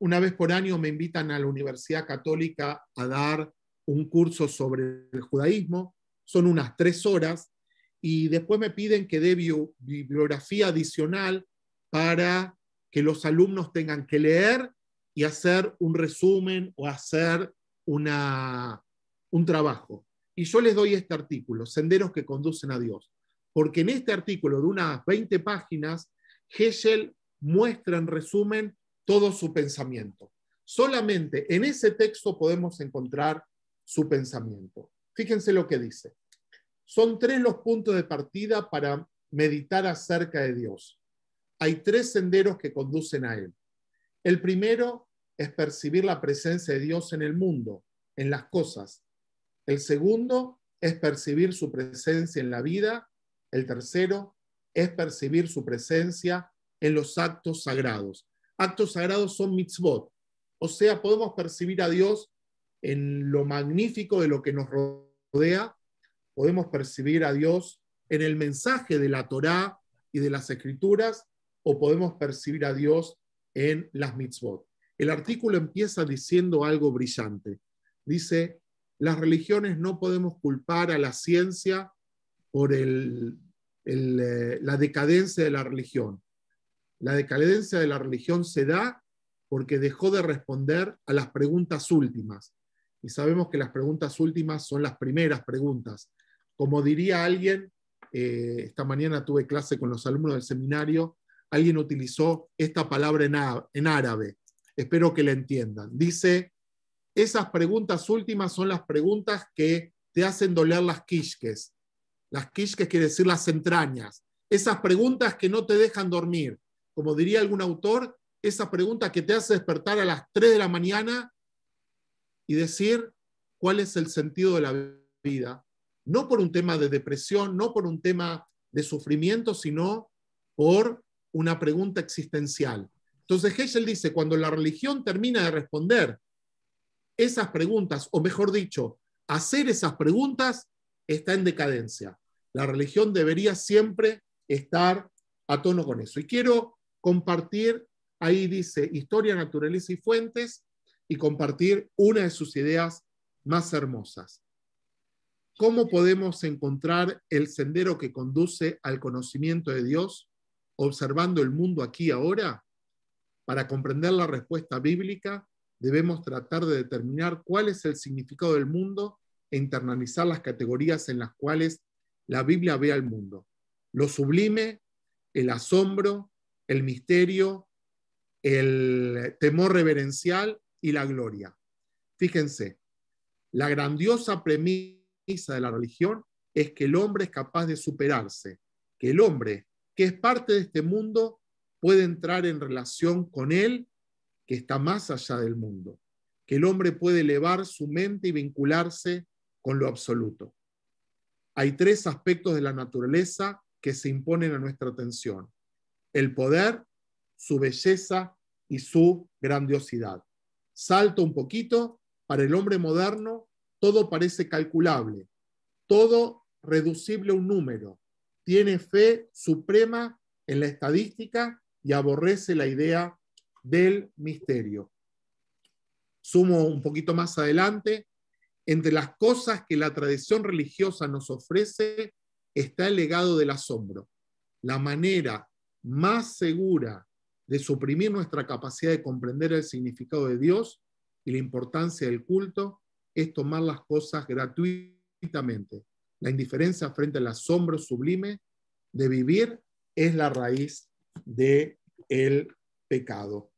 una vez por año me invitan a la Universidad Católica a dar un curso sobre el judaísmo. Son unas tres horas y después me piden que dé bibliografía adicional para que los alumnos tengan que leer y hacer un resumen o hacer un trabajo. Y yo les doy este artículo, Senderos que conducen a Dios, porque en este artículo de unas 20 páginas, Hegel muestra en resumen todo su pensamiento. Solamente en ese texto podemos encontrar su pensamiento. Fíjense lo que dice. Son tres los puntos de partida para meditar acerca de Dios. Hay tres senderos que conducen a Él. El primero es percibir la presencia de Dios en el mundo, en las cosas, el segundo es percibir su presencia en la vida. El tercero es percibir su presencia en los actos sagrados. Actos sagrados son mitzvot. O sea, podemos percibir a Dios en lo magnífico de lo que nos rodea. Podemos percibir a Dios en el mensaje de la Torá y de las Escrituras. O podemos percibir a Dios en las mitzvot. El artículo empieza diciendo algo brillante. Dice, las religiones no podemos culpar a la ciencia por eh, la decadencia de la religión. La decadencia de la religión se da porque dejó de responder a las preguntas últimas. Y sabemos que las preguntas últimas son las primeras preguntas. Como diría alguien, eh, esta mañana tuve clase con los alumnos del seminario, alguien utilizó esta palabra en, en árabe. Espero que la entiendan. Dice, esas preguntas últimas son las preguntas que te hacen doler las quisques. Las quisques quiere decir las entrañas. Esas preguntas que no te dejan dormir. Como diría algún autor, esa pregunta que te hace despertar a las 3 de la mañana y decir cuál es el sentido de la vida. No por un tema de depresión, no por un tema de sufrimiento, sino por una pregunta existencial. Entonces Hegel dice, cuando la religión termina de responder esas preguntas, o mejor dicho, hacer esas preguntas está en decadencia. La religión debería siempre estar a tono con eso. Y quiero compartir, ahí dice, historia, naturaleza y fuentes, y compartir una de sus ideas más hermosas. ¿Cómo podemos encontrar el sendero que conduce al conocimiento de Dios observando el mundo aquí ahora? Para comprender la respuesta bíblica, debemos tratar de determinar cuál es el significado del mundo e internalizar las categorías en las cuales la Biblia ve al mundo. Lo sublime, el asombro, el misterio, el temor reverencial y la gloria. Fíjense, la grandiosa premisa de la religión es que el hombre es capaz de superarse, que el hombre, que es parte de este mundo, puede entrar en relación con él que está más allá del mundo, que el hombre puede elevar su mente y vincularse con lo absoluto. Hay tres aspectos de la naturaleza que se imponen a nuestra atención. El poder, su belleza y su grandiosidad. Salto un poquito, para el hombre moderno todo parece calculable, todo reducible a un número. Tiene fe suprema en la estadística y aborrece la idea del misterio. Sumo un poquito más adelante, entre las cosas que la tradición religiosa nos ofrece está el legado del asombro, la manera más segura de suprimir nuestra capacidad de comprender el significado de Dios y la importancia del culto es tomar las cosas gratuitamente. La indiferencia frente al asombro sublime de vivir es la raíz de el pecado.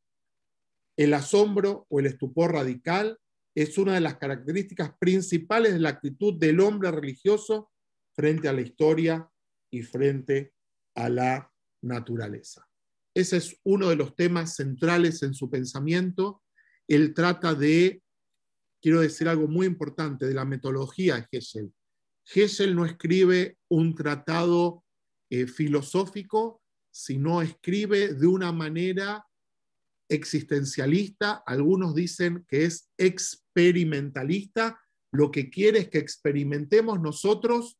El asombro o el estupor radical es una de las características principales de la actitud del hombre religioso frente a la historia y frente a la naturaleza. Ese es uno de los temas centrales en su pensamiento. Él trata de, quiero decir algo muy importante, de la metodología de Hegel. no escribe un tratado eh, filosófico, sino escribe de una manera existencialista, algunos dicen que es experimentalista, lo que quiere es que experimentemos nosotros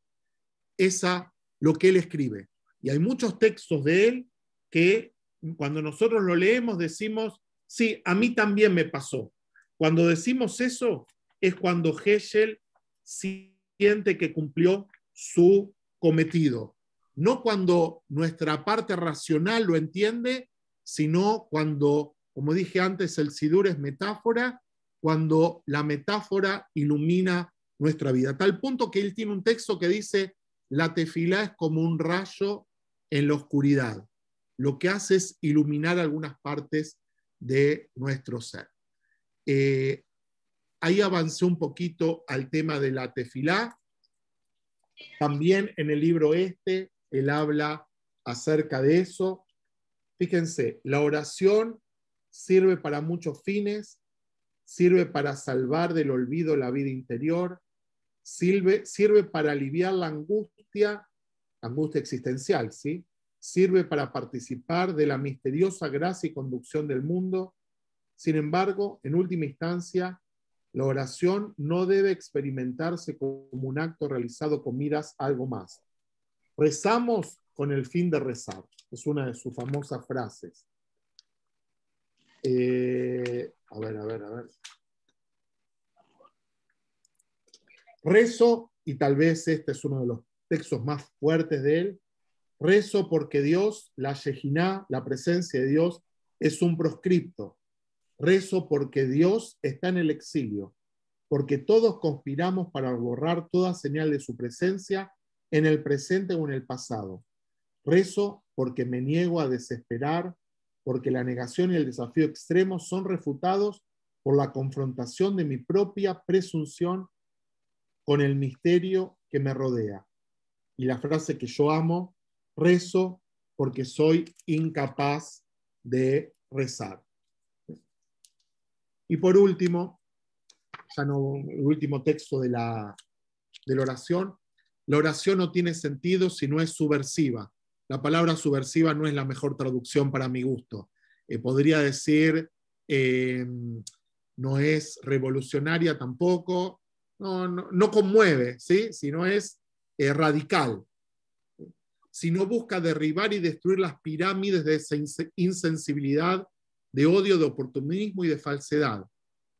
esa, lo que él escribe. Y hay muchos textos de él que cuando nosotros lo leemos decimos, sí, a mí también me pasó. Cuando decimos eso es cuando Hegel siente que cumplió su cometido. No cuando nuestra parte racional lo entiende, sino cuando como dije antes, el Sidur es metáfora cuando la metáfora ilumina nuestra vida. tal punto que él tiene un texto que dice, la tefilá es como un rayo en la oscuridad. Lo que hace es iluminar algunas partes de nuestro ser. Eh, ahí avancé un poquito al tema de la tefilá. También en el libro este, él habla acerca de eso. Fíjense, la oración sirve para muchos fines, sirve para salvar del olvido la vida interior, sirve, sirve para aliviar la angustia, angustia existencial, ¿sí? Sirve para participar de la misteriosa gracia y conducción del mundo. Sin embargo, en última instancia, la oración no debe experimentarse como un acto realizado con miras a algo más. Rezamos con el fin de rezar. Es una de sus famosas frases. Eh, a ver, a ver, a ver. Rezo, y tal vez este es uno de los textos más fuertes de él, rezo porque Dios, la Yejiná, la presencia de Dios, es un proscripto. Rezo porque Dios está en el exilio, porque todos conspiramos para borrar toda señal de su presencia en el presente o en el pasado. Rezo porque me niego a desesperar porque la negación y el desafío extremo son refutados por la confrontación de mi propia presunción con el misterio que me rodea. Y la frase que yo amo, rezo porque soy incapaz de rezar. Y por último, ya no, el último texto de la, de la oración, la oración no tiene sentido si no es subversiva. La palabra subversiva no es la mejor traducción para mi gusto. Eh, podría decir, eh, no es revolucionaria tampoco, no, conmueve, ¿sí? sino es eh, radical. radical. no busca derribar y destruir las pirámides de esa insensibilidad, de odio, de oportunismo y de falsedad.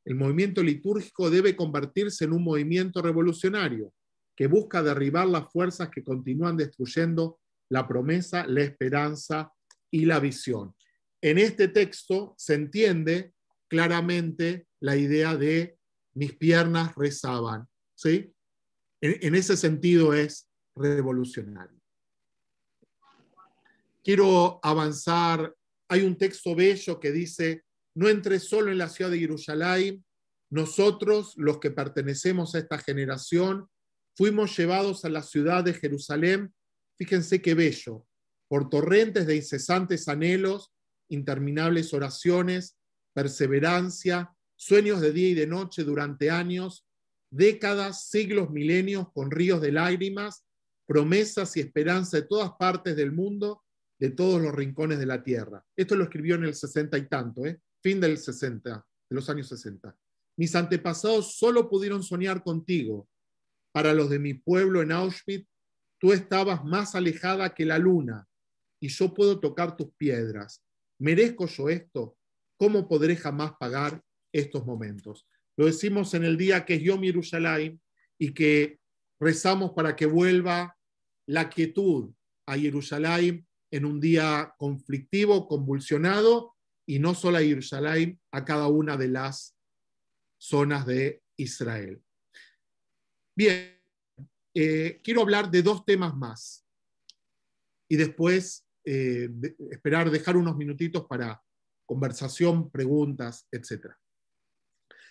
El movimiento litúrgico debe convertirse en un movimiento revolucionario que busca derribar las fuerzas que continúan destruyendo la promesa, la esperanza y la visión. En este texto se entiende claramente la idea de mis piernas rezaban, ¿sí? En, ese sentido es revolucionario. Quiero avanzar. Hay un texto bello que dice, no entré solo en la ciudad de Jerusalén, nosotros, los que pertenecemos a esta generación, fuimos llevados a la ciudad de Jerusalén Fíjense qué bello, por torrentes de incesantes anhelos, interminables oraciones, perseverancia, sueños de día y de noche durante años, décadas, siglos, milenios, con ríos de lágrimas, promesas y esperanza de todas partes del mundo, de todos los rincones de la tierra. Esto lo escribió en el 60 y tanto, ¿eh? fin del 60, de los años 60. Mis antepasados solo pudieron soñar contigo. Para los de mi pueblo en Auschwitz, Tú estabas más alejada que la luna, y yo puedo tocar tus piedras. ¿Merezco yo esto? ¿Cómo podré jamás pagar estos momentos? Lo decimos en el día que es Yom Yerushalayim y que rezamos para que vuelva la quietud a Jerusalén en un día conflictivo, convulsionado, y no solo a Jerusalén, a cada una de las zonas de Israel. Bien, eh, quiero hablar de dos temas más y después eh, esperar dejar unos minutitos para conversación, preguntas, etc.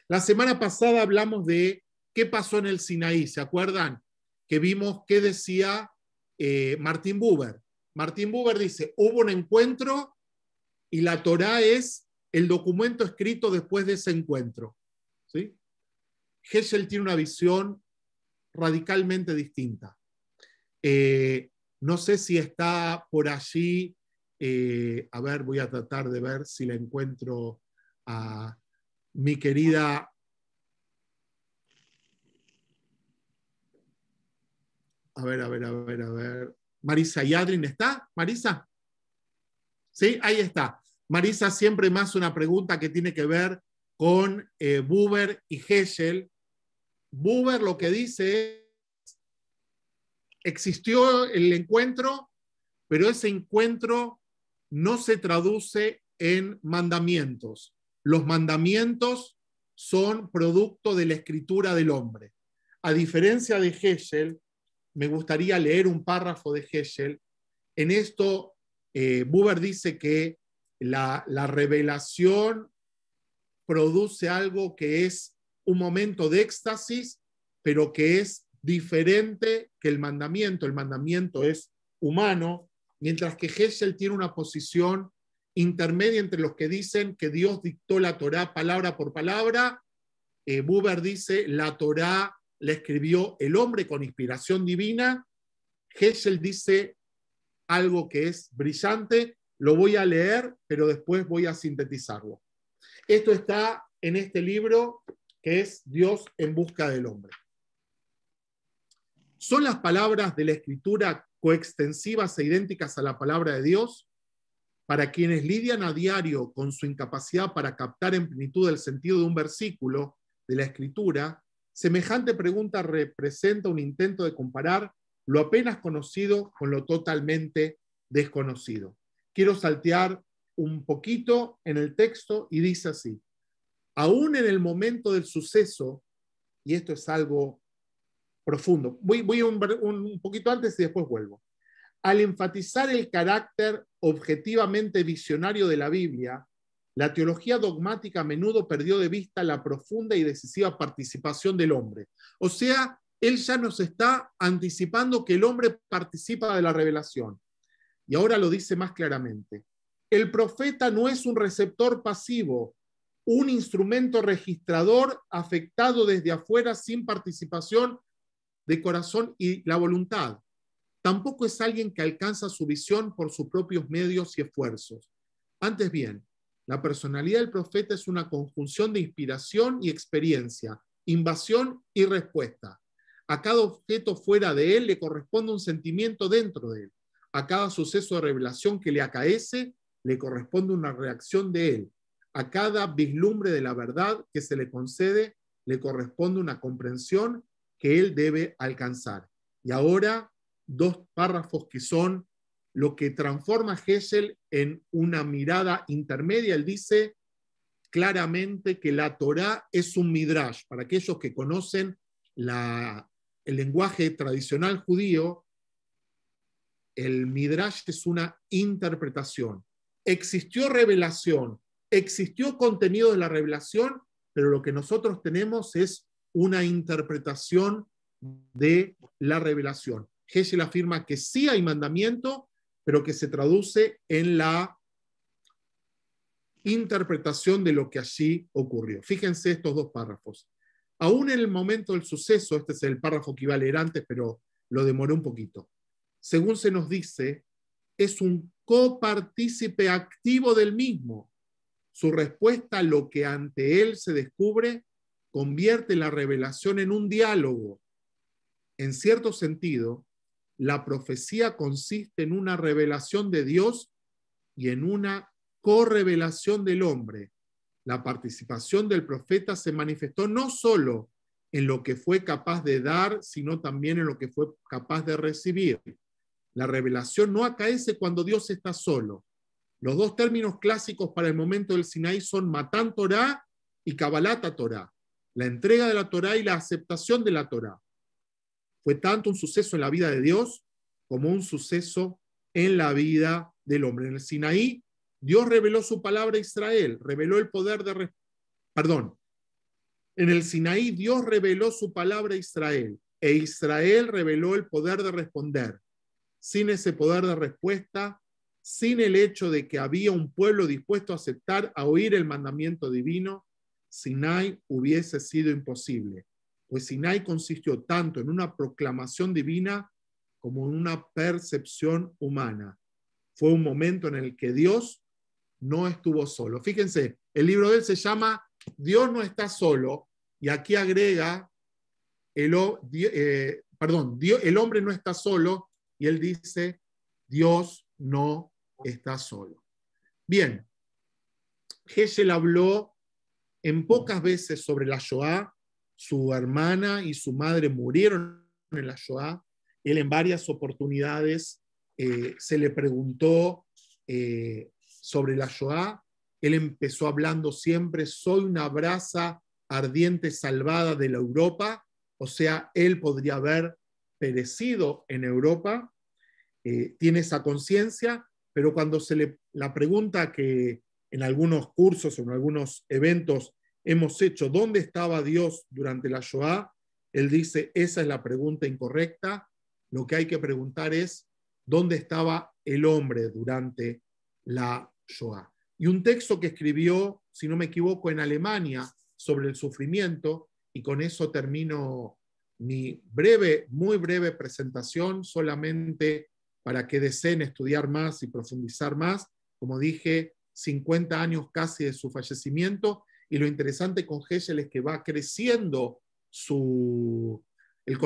La semana pasada hablamos de qué pasó en el Sinaí, ¿se acuerdan? Que vimos qué decía eh, Martin Buber. Martin Buber dice, hubo un encuentro y la Torá es el documento escrito después de ese encuentro. ¿sí? Heschel tiene una visión radicalmente distinta. Eh, no sé si está por allí, eh, a ver, voy a tratar de ver si la encuentro a mi querida... A ver, a ver, a ver, a ver. Marisa Yadrin, ¿está? Marisa. Sí, ahí está. Marisa, siempre más una pregunta que tiene que ver con eh, Buber y Hegel Buber lo que dice es, existió el encuentro, pero ese encuentro no se traduce en mandamientos. Los mandamientos son producto de la escritura del hombre. A diferencia de Heschel, me gustaría leer un párrafo de Heschel. En esto, eh, Buber dice que la revelación produce algo que es un momento de éxtasis, pero que es diferente que el mandamiento. El mandamiento es humano, mientras que Heschel tiene una posición intermedia entre los que dicen que Dios dictó la Torá palabra por palabra. Eh, Buber dice, la Torá la escribió el hombre con inspiración divina. Heschel dice algo que es brillante, lo voy a leer, pero después voy a sintetizarlo. Esto está en este libro que es Dios en busca del hombre. ¿Son las palabras de la escritura coextensivas e idénticas a la palabra de Dios? Para quienes lidian a diario con su incapacidad para captar en plenitud el sentido de un versículo de la escritura, semejante pregunta representa un intento de comparar lo apenas conocido con lo totalmente desconocido. Quiero saltear un poquito en el texto y dice así, aún en el momento del suceso, y esto es algo profundo. Voy, un poquito antes y después vuelvo. Al enfatizar el carácter objetivamente visionario de la Biblia, la teología dogmática a menudo perdió de vista la profunda y decisiva participación del hombre. O sea, él ya nos está anticipando que el hombre participa de la revelación. Y ahora lo dice más claramente. El profeta no es un receptor pasivo, un instrumento registrador afectado desde afuera sin participación de corazón y la voluntad. Tampoco es alguien que alcanza su visión por sus propios medios y esfuerzos. Antes bien, la personalidad del profeta es una conjunción de inspiración y experiencia, invasión y respuesta. A cada objeto fuera de él le corresponde un sentimiento dentro de él. A cada suceso de revelación que le acaece le corresponde una reacción de él. A cada vislumbre de la verdad que se le concede, le corresponde una comprensión que él debe alcanzar. Y ahora, dos párrafos que son lo que transforma a en una mirada intermedia. Él dice claramente que la Torá es un midrash. Para aquellos que conocen el lenguaje tradicional judío, el midrash es una interpretación. Existió revelación, existió contenido de la revelación, pero lo que nosotros tenemos es una interpretación de la revelación. Hegel afirma que sí hay mandamiento, pero que se traduce en la interpretación de lo que allí ocurrió. Fíjense estos dos párrafos. Aún en el momento del suceso, este es el párrafo que iba a leer antes, pero lo demoré un poquito. Según se nos dice, es un copartícipe activo del mismo su respuesta a lo que ante él se descubre convierte la revelación en un diálogo. En cierto sentido, la profecía consiste en una revelación de Dios y en una correvelación del hombre. La participación del profeta se manifestó no solo en lo que fue capaz de dar, sino también en lo que fue capaz de recibir. La revelación no acaece cuando Dios está solo, los dos términos clásicos para el momento del Sinaí son Matán Torah y Kabalata Torah, la entrega de la Torah y la aceptación de la Torah. Fue tanto un suceso en la vida de Dios como un suceso en la vida del hombre. En el Sinaí, Dios reveló su palabra a Israel, reveló el poder de... Perdón. En el Sinaí, Dios reveló su palabra a Israel e Israel reveló el poder de responder. Sin ese poder de respuesta, sin el hecho de que había un pueblo dispuesto a aceptar, a oír el mandamiento divino, Sinai hubiese sido imposible, pues Sinai consistió tanto en una proclamación divina como en una percepción humana. Fue un momento en el que Dios no estuvo solo. Fíjense, el libro de él se llama Dios no está solo y aquí agrega, el, eh, perdón, el hombre no está solo y él dice, Dios no está solo. Bien, Hegel habló en pocas veces sobre la Shoah. Su hermana y su madre murieron en la Shoah. Él en varias oportunidades eh, se le preguntó eh, sobre la Shoah. Él empezó hablando siempre, soy una brasa ardiente salvada de la Europa, o sea, él podría haber perecido en Europa, eh, tiene esa conciencia, pero cuando se le, la pregunta que en algunos cursos o en algunos eventos hemos hecho, ¿dónde estaba Dios durante la Shoah? Él dice, esa es la pregunta incorrecta, lo que hay que preguntar es, ¿dónde estaba el hombre durante la Shoah? Y un texto que escribió, si no me equivoco, en Alemania sobre el sufrimiento, y con eso termino mi breve, muy breve presentación, solamente para que deseen estudiar más y profundizar más. Como dije, 50 años casi de su fallecimiento y lo interesante con Hegel es que va creciendo su el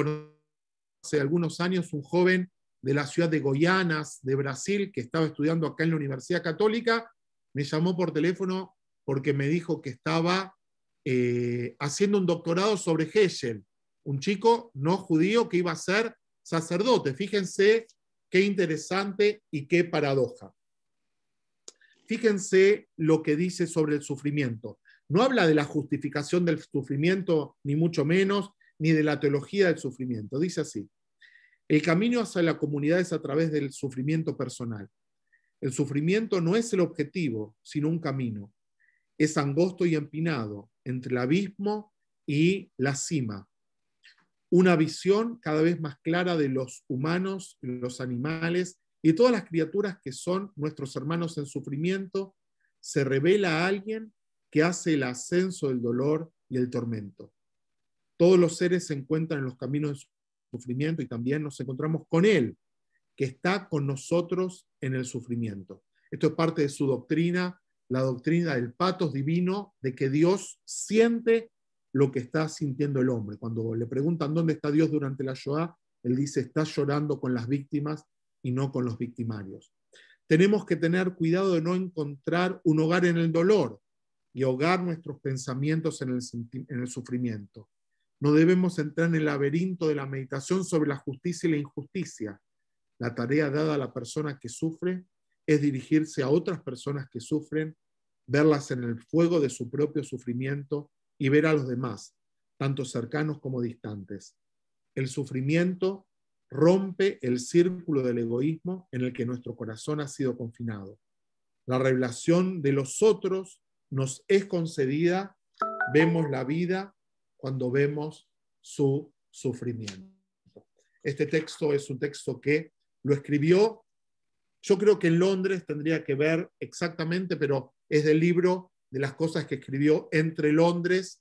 hace algunos años un joven de la ciudad de Goianas, de Brasil, que estaba estudiando acá en la Universidad Católica, me llamó por teléfono porque me dijo que estaba eh, haciendo un doctorado sobre Hegel, un chico no judío que iba a ser sacerdote. Fíjense Qué interesante y qué paradoja. Fíjense lo que dice sobre el sufrimiento. No habla de la justificación del sufrimiento, ni mucho menos, ni de la teología del sufrimiento. Dice así, el camino hacia la comunidad es a través del sufrimiento personal. El sufrimiento no es el objetivo, sino un camino. Es angosto y empinado entre el abismo y la cima una visión cada vez más clara de los humanos, los animales y todas las criaturas que son nuestros hermanos en sufrimiento, se revela a alguien que hace el ascenso del dolor y el tormento. Todos los seres se encuentran en los caminos de sufrimiento y también nos encontramos con Él, que está con nosotros en el sufrimiento. Esto es parte de su doctrina, la doctrina del patos divino, de que Dios siente lo que está sintiendo el hombre. Cuando le preguntan dónde está Dios durante la Shoah, él dice, está llorando con las víctimas y no con los victimarios. Tenemos que tener cuidado de no encontrar un hogar en el dolor y ahogar nuestros pensamientos en en el sufrimiento. No debemos entrar en el laberinto de la meditación sobre la justicia y la injusticia. La tarea dada a la persona que sufre es dirigirse a otras personas que sufren, verlas en el fuego de su propio sufrimiento y ver a los demás, tanto cercanos como distantes. El sufrimiento rompe el círculo del egoísmo en el que nuestro corazón ha sido confinado. La revelación de los otros nos es concedida, vemos la vida cuando vemos su sufrimiento. Este texto es un texto que lo escribió, yo creo que en Londres tendría que ver exactamente, pero es del libro de las cosas que escribió entre Londres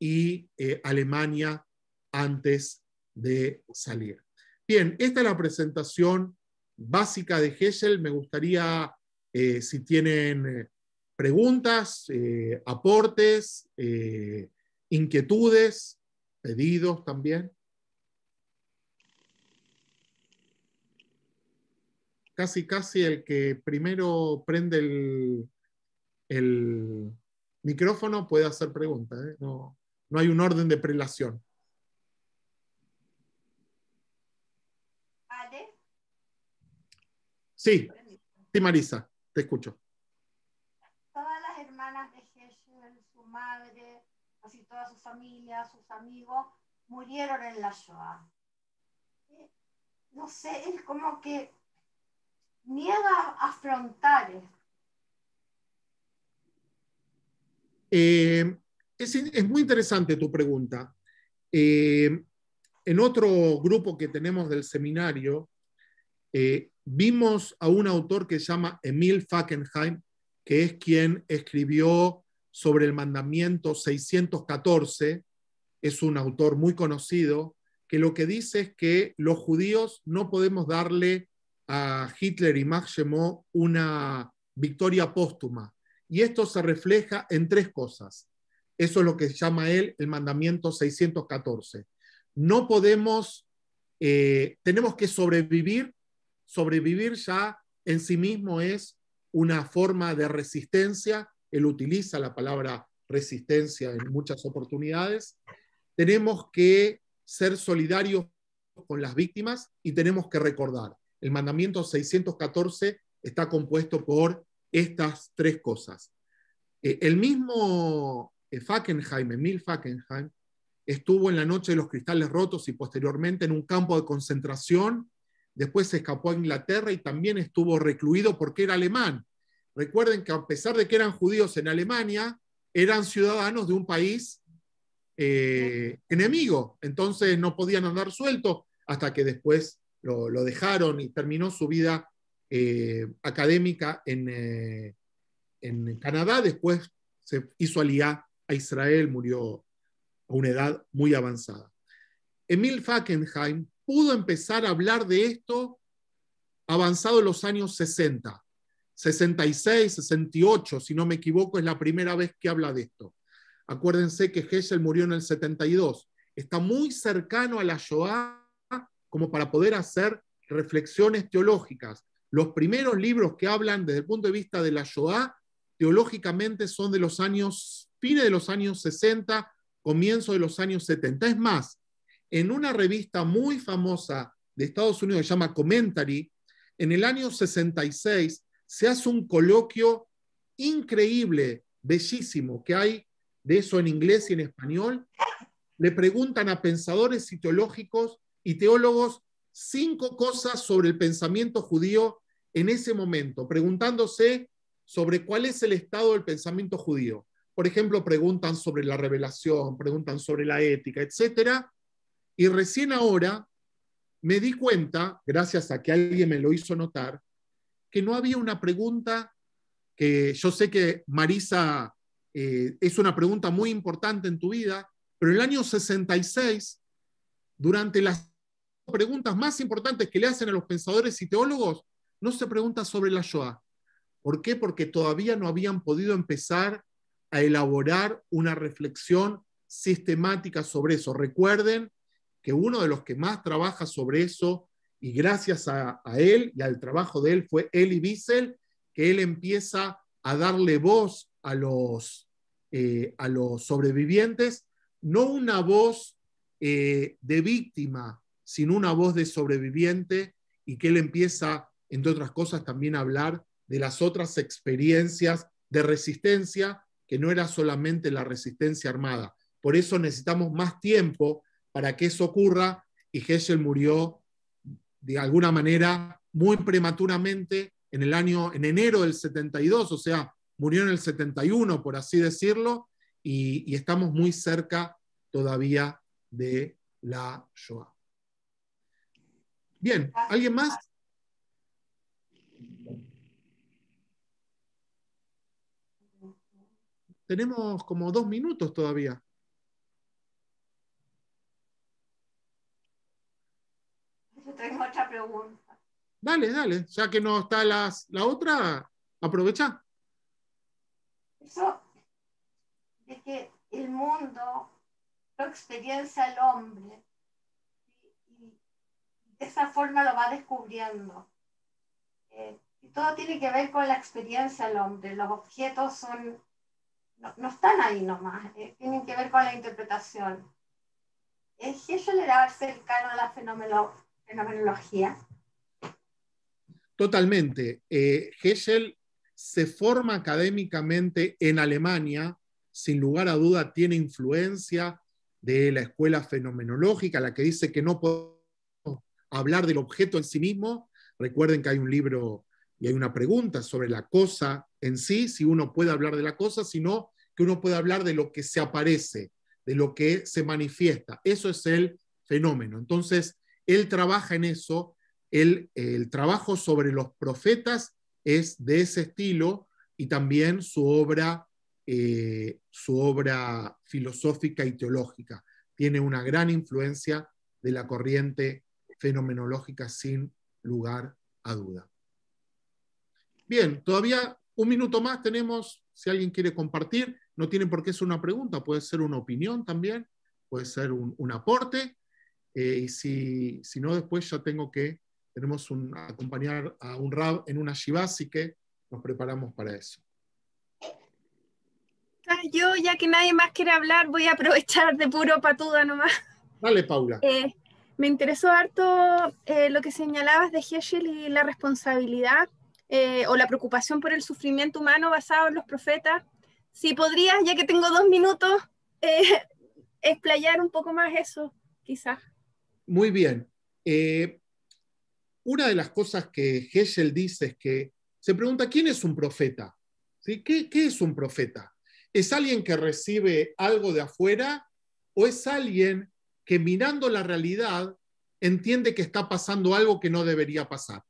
y eh, Alemania antes de salir. Bien, esta es la presentación básica de Hegel. Me gustaría, eh, si tienen eh, preguntas, aportes, inquietudes, pedidos también. Casi, casi el que primero prende el, el micrófono puede hacer preguntas. ¿eh? No, hay un orden de prelación. ¿Ale? Sí, sí, Marisa, te escucho. Todas las hermanas de Heschel, su madre, así toda su familia, sus amigos, murieron en la Shoah. Eh, no sé, es como que niega afrontar esto Eh, es, muy interesante tu pregunta. Eh, en otro grupo que tenemos del seminario, eh, vimos a un autor que se llama Emil Fackenheim, que es quien escribió sobre el mandamiento 614. Es un autor muy conocido, que lo que dice es que los judíos no podemos darle a Hitler y Max una victoria póstuma. Y esto se refleja en tres cosas. Eso es lo que llama él el mandamiento 614. No podemos, eh, tenemos que sobrevivir. Sobrevivir ya en sí mismo es una forma de resistencia. Él utiliza la palabra resistencia en muchas oportunidades. Tenemos que ser solidarios con las víctimas y tenemos que recordar. El mandamiento 614 está compuesto por estas tres cosas. Eh, el mismo eh, Fackenheim, Emil Fackenheim, estuvo en la noche de los cristales rotos y posteriormente en un campo de concentración. Después se escapó a Inglaterra y también estuvo recluido porque era alemán. Recuerden que a pesar de que eran judíos en Alemania, eran ciudadanos de un país eh, enemigo. Entonces no podían andar sueltos hasta que después lo, lo dejaron y terminó su vida eh, académica eh, en, Canadá, después se hizo alía a Israel, murió a una edad muy avanzada. Emil Fackenheim pudo empezar a hablar de esto avanzado en los años 60, 66, 68, si no me equivoco, es la primera vez que habla de esto. Acuérdense que Heschel murió en el 72, está muy cercano a la Shoah como para poder hacer reflexiones teológicas los primeros libros que hablan desde el punto de vista de la Shoah, teológicamente son de los años, fines de los años 60, comienzo de los años 70. Es más, en una revista muy famosa de Estados Unidos que se llama Commentary, en el año 66 se hace un coloquio increíble, bellísimo, que hay de eso en inglés y en español. Le preguntan a pensadores y teológicos y teólogos cinco cosas sobre el pensamiento judío en ese momento, preguntándose sobre cuál es el estado del pensamiento judío. Por ejemplo, preguntan sobre la revelación, preguntan sobre la ética, etc. Y recién ahora me di cuenta, gracias a que alguien me lo hizo notar, que no había una pregunta que yo sé que Marisa eh, es una pregunta muy importante en tu vida, pero en el año 66, durante las preguntas más importantes que le hacen a los pensadores y teólogos, no se pregunta sobre la Shoah. ¿Por qué? Porque todavía no habían podido empezar a elaborar una reflexión sistemática sobre eso. Recuerden que uno de los que más trabaja sobre eso, y gracias a, él y al trabajo de él, fue Eli Wiesel, que él empieza a darle voz a los, eh, a los sobrevivientes, no una voz eh, de víctima, sino una voz de sobreviviente, y que él empieza entre otras cosas, también hablar de las otras experiencias de resistencia, que no era solamente la resistencia armada. Por eso necesitamos más tiempo para que eso ocurra y Hegel murió de alguna manera muy prematuramente en el año en enero del 72, o sea, murió en el 71 por así decirlo y, y estamos muy cerca todavía de la Shoah. Bien, ¿alguien más? Tenemos como dos minutos todavía. Yo tengo otra pregunta. Dale, dale. Ya que no está la otra, aprovecha. Eso de que el mundo lo experiencia el hombre y, de esa forma lo va descubriendo. Eh, todo tiene que ver con la experiencia del hombre. Los objetos son no, están ahí nomás, eh, tienen que ver con la interpretación. Eh, Hegel era cercano a la fenomenología. Totalmente. Eh, Hegel se forma académicamente en Alemania, sin lugar a duda tiene influencia de la escuela fenomenológica, la que dice que no podemos hablar del objeto en sí mismo. Recuerden que hay un libro y hay una pregunta sobre la cosa en sí, si uno puede hablar de la cosa, si no, que uno puede hablar de lo que se aparece, de lo que se manifiesta. Eso es el fenómeno. Entonces, él trabaja en eso. El, trabajo sobre los profetas es de ese estilo y también su obra, eh, su obra filosófica y teológica. Tiene una gran influencia de la corriente fenomenológica sin lugar a duda. Bien, todavía un minuto más tenemos, si alguien quiere compartir. No tiene por qué ser una pregunta, puede ser una opinión también, puede ser un, aporte. Eh, y si, no, después ya tengo que, tenemos un, acompañar a un rab en una shiva, así que nos preparamos para eso. Yo, ya que nadie más quiere hablar, voy a aprovechar de puro patuda nomás. Dale, Paula. Eh, me interesó harto eh, lo que señalabas de Heschel y la responsabilidad o la preocupación por el sufrimiento humano basado en los profetas si podrías, ya que tengo dos minutos, eh, explayar un poco más eso, quizás. Muy bien. Eh, una de las cosas que Hegel dice es que se pregunta, ¿quién es un profeta? ¿Sí? ¿Qué, es un profeta? ¿Es alguien que recibe algo de afuera o es alguien que mirando la realidad entiende que está pasando algo que no debería pasar?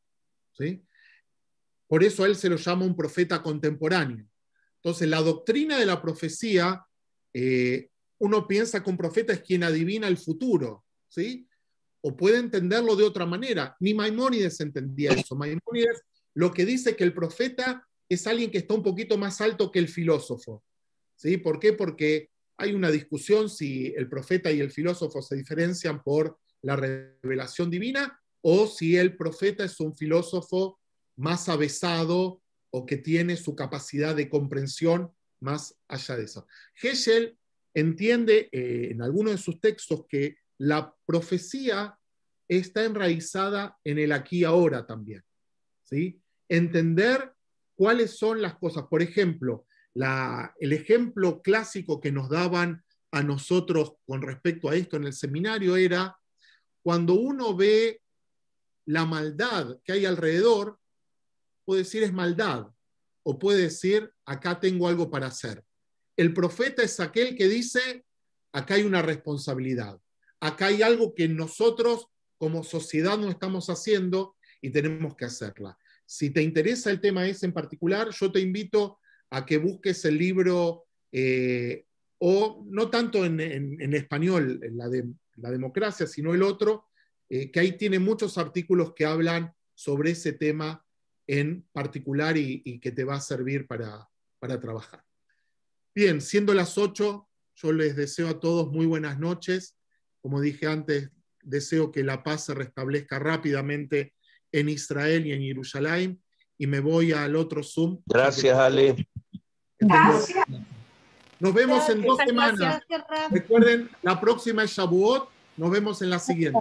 Por eso él se lo llama un profeta contemporáneo. Entonces, la doctrina de la profecía, eh, uno piensa que un profeta es quien adivina el futuro, ¿sí? O puede entenderlo de otra manera. Ni Maimónides entendía eso. Maimónides lo que dice que el profeta es alguien que está un poquito más alto que el filósofo. ¿Sí? ¿Por qué? Porque hay una discusión si el profeta y el filósofo se diferencian por la revelación divina o si el profeta es un filósofo más avesado o que tiene su capacidad de comprensión más allá de eso. Hegel entiende eh, en algunos de sus textos que la profecía está enraizada en el aquí ahora también. ¿sí? Entender cuáles son las cosas. Por ejemplo, el ejemplo clásico que nos daban a nosotros con respecto a esto en el seminario era cuando uno ve la maldad que hay alrededor, puede decir es maldad o puede decir acá tengo algo para hacer. El profeta es aquel que dice acá hay una responsabilidad, acá hay algo que nosotros como sociedad no estamos haciendo y tenemos que hacerla. Si te interesa el tema ese en particular, yo te invito a que busques el libro, eh, o no tanto en, español, la, democracia, sino el otro, eh, que ahí tiene muchos artículos que hablan sobre ese tema en particular y, que te va a servir para, para trabajar. Bien, siendo las 8, yo les deseo a todos muy buenas noches. Como dije antes, deseo que la paz se restablezca rápidamente en Israel y en Jerusalén. Y me voy al otro Zoom. Gracias, Ale. Gracias. Nos vemos en dos semanas. Recuerden, la próxima es Shabuot. Nos vemos en la siguiente.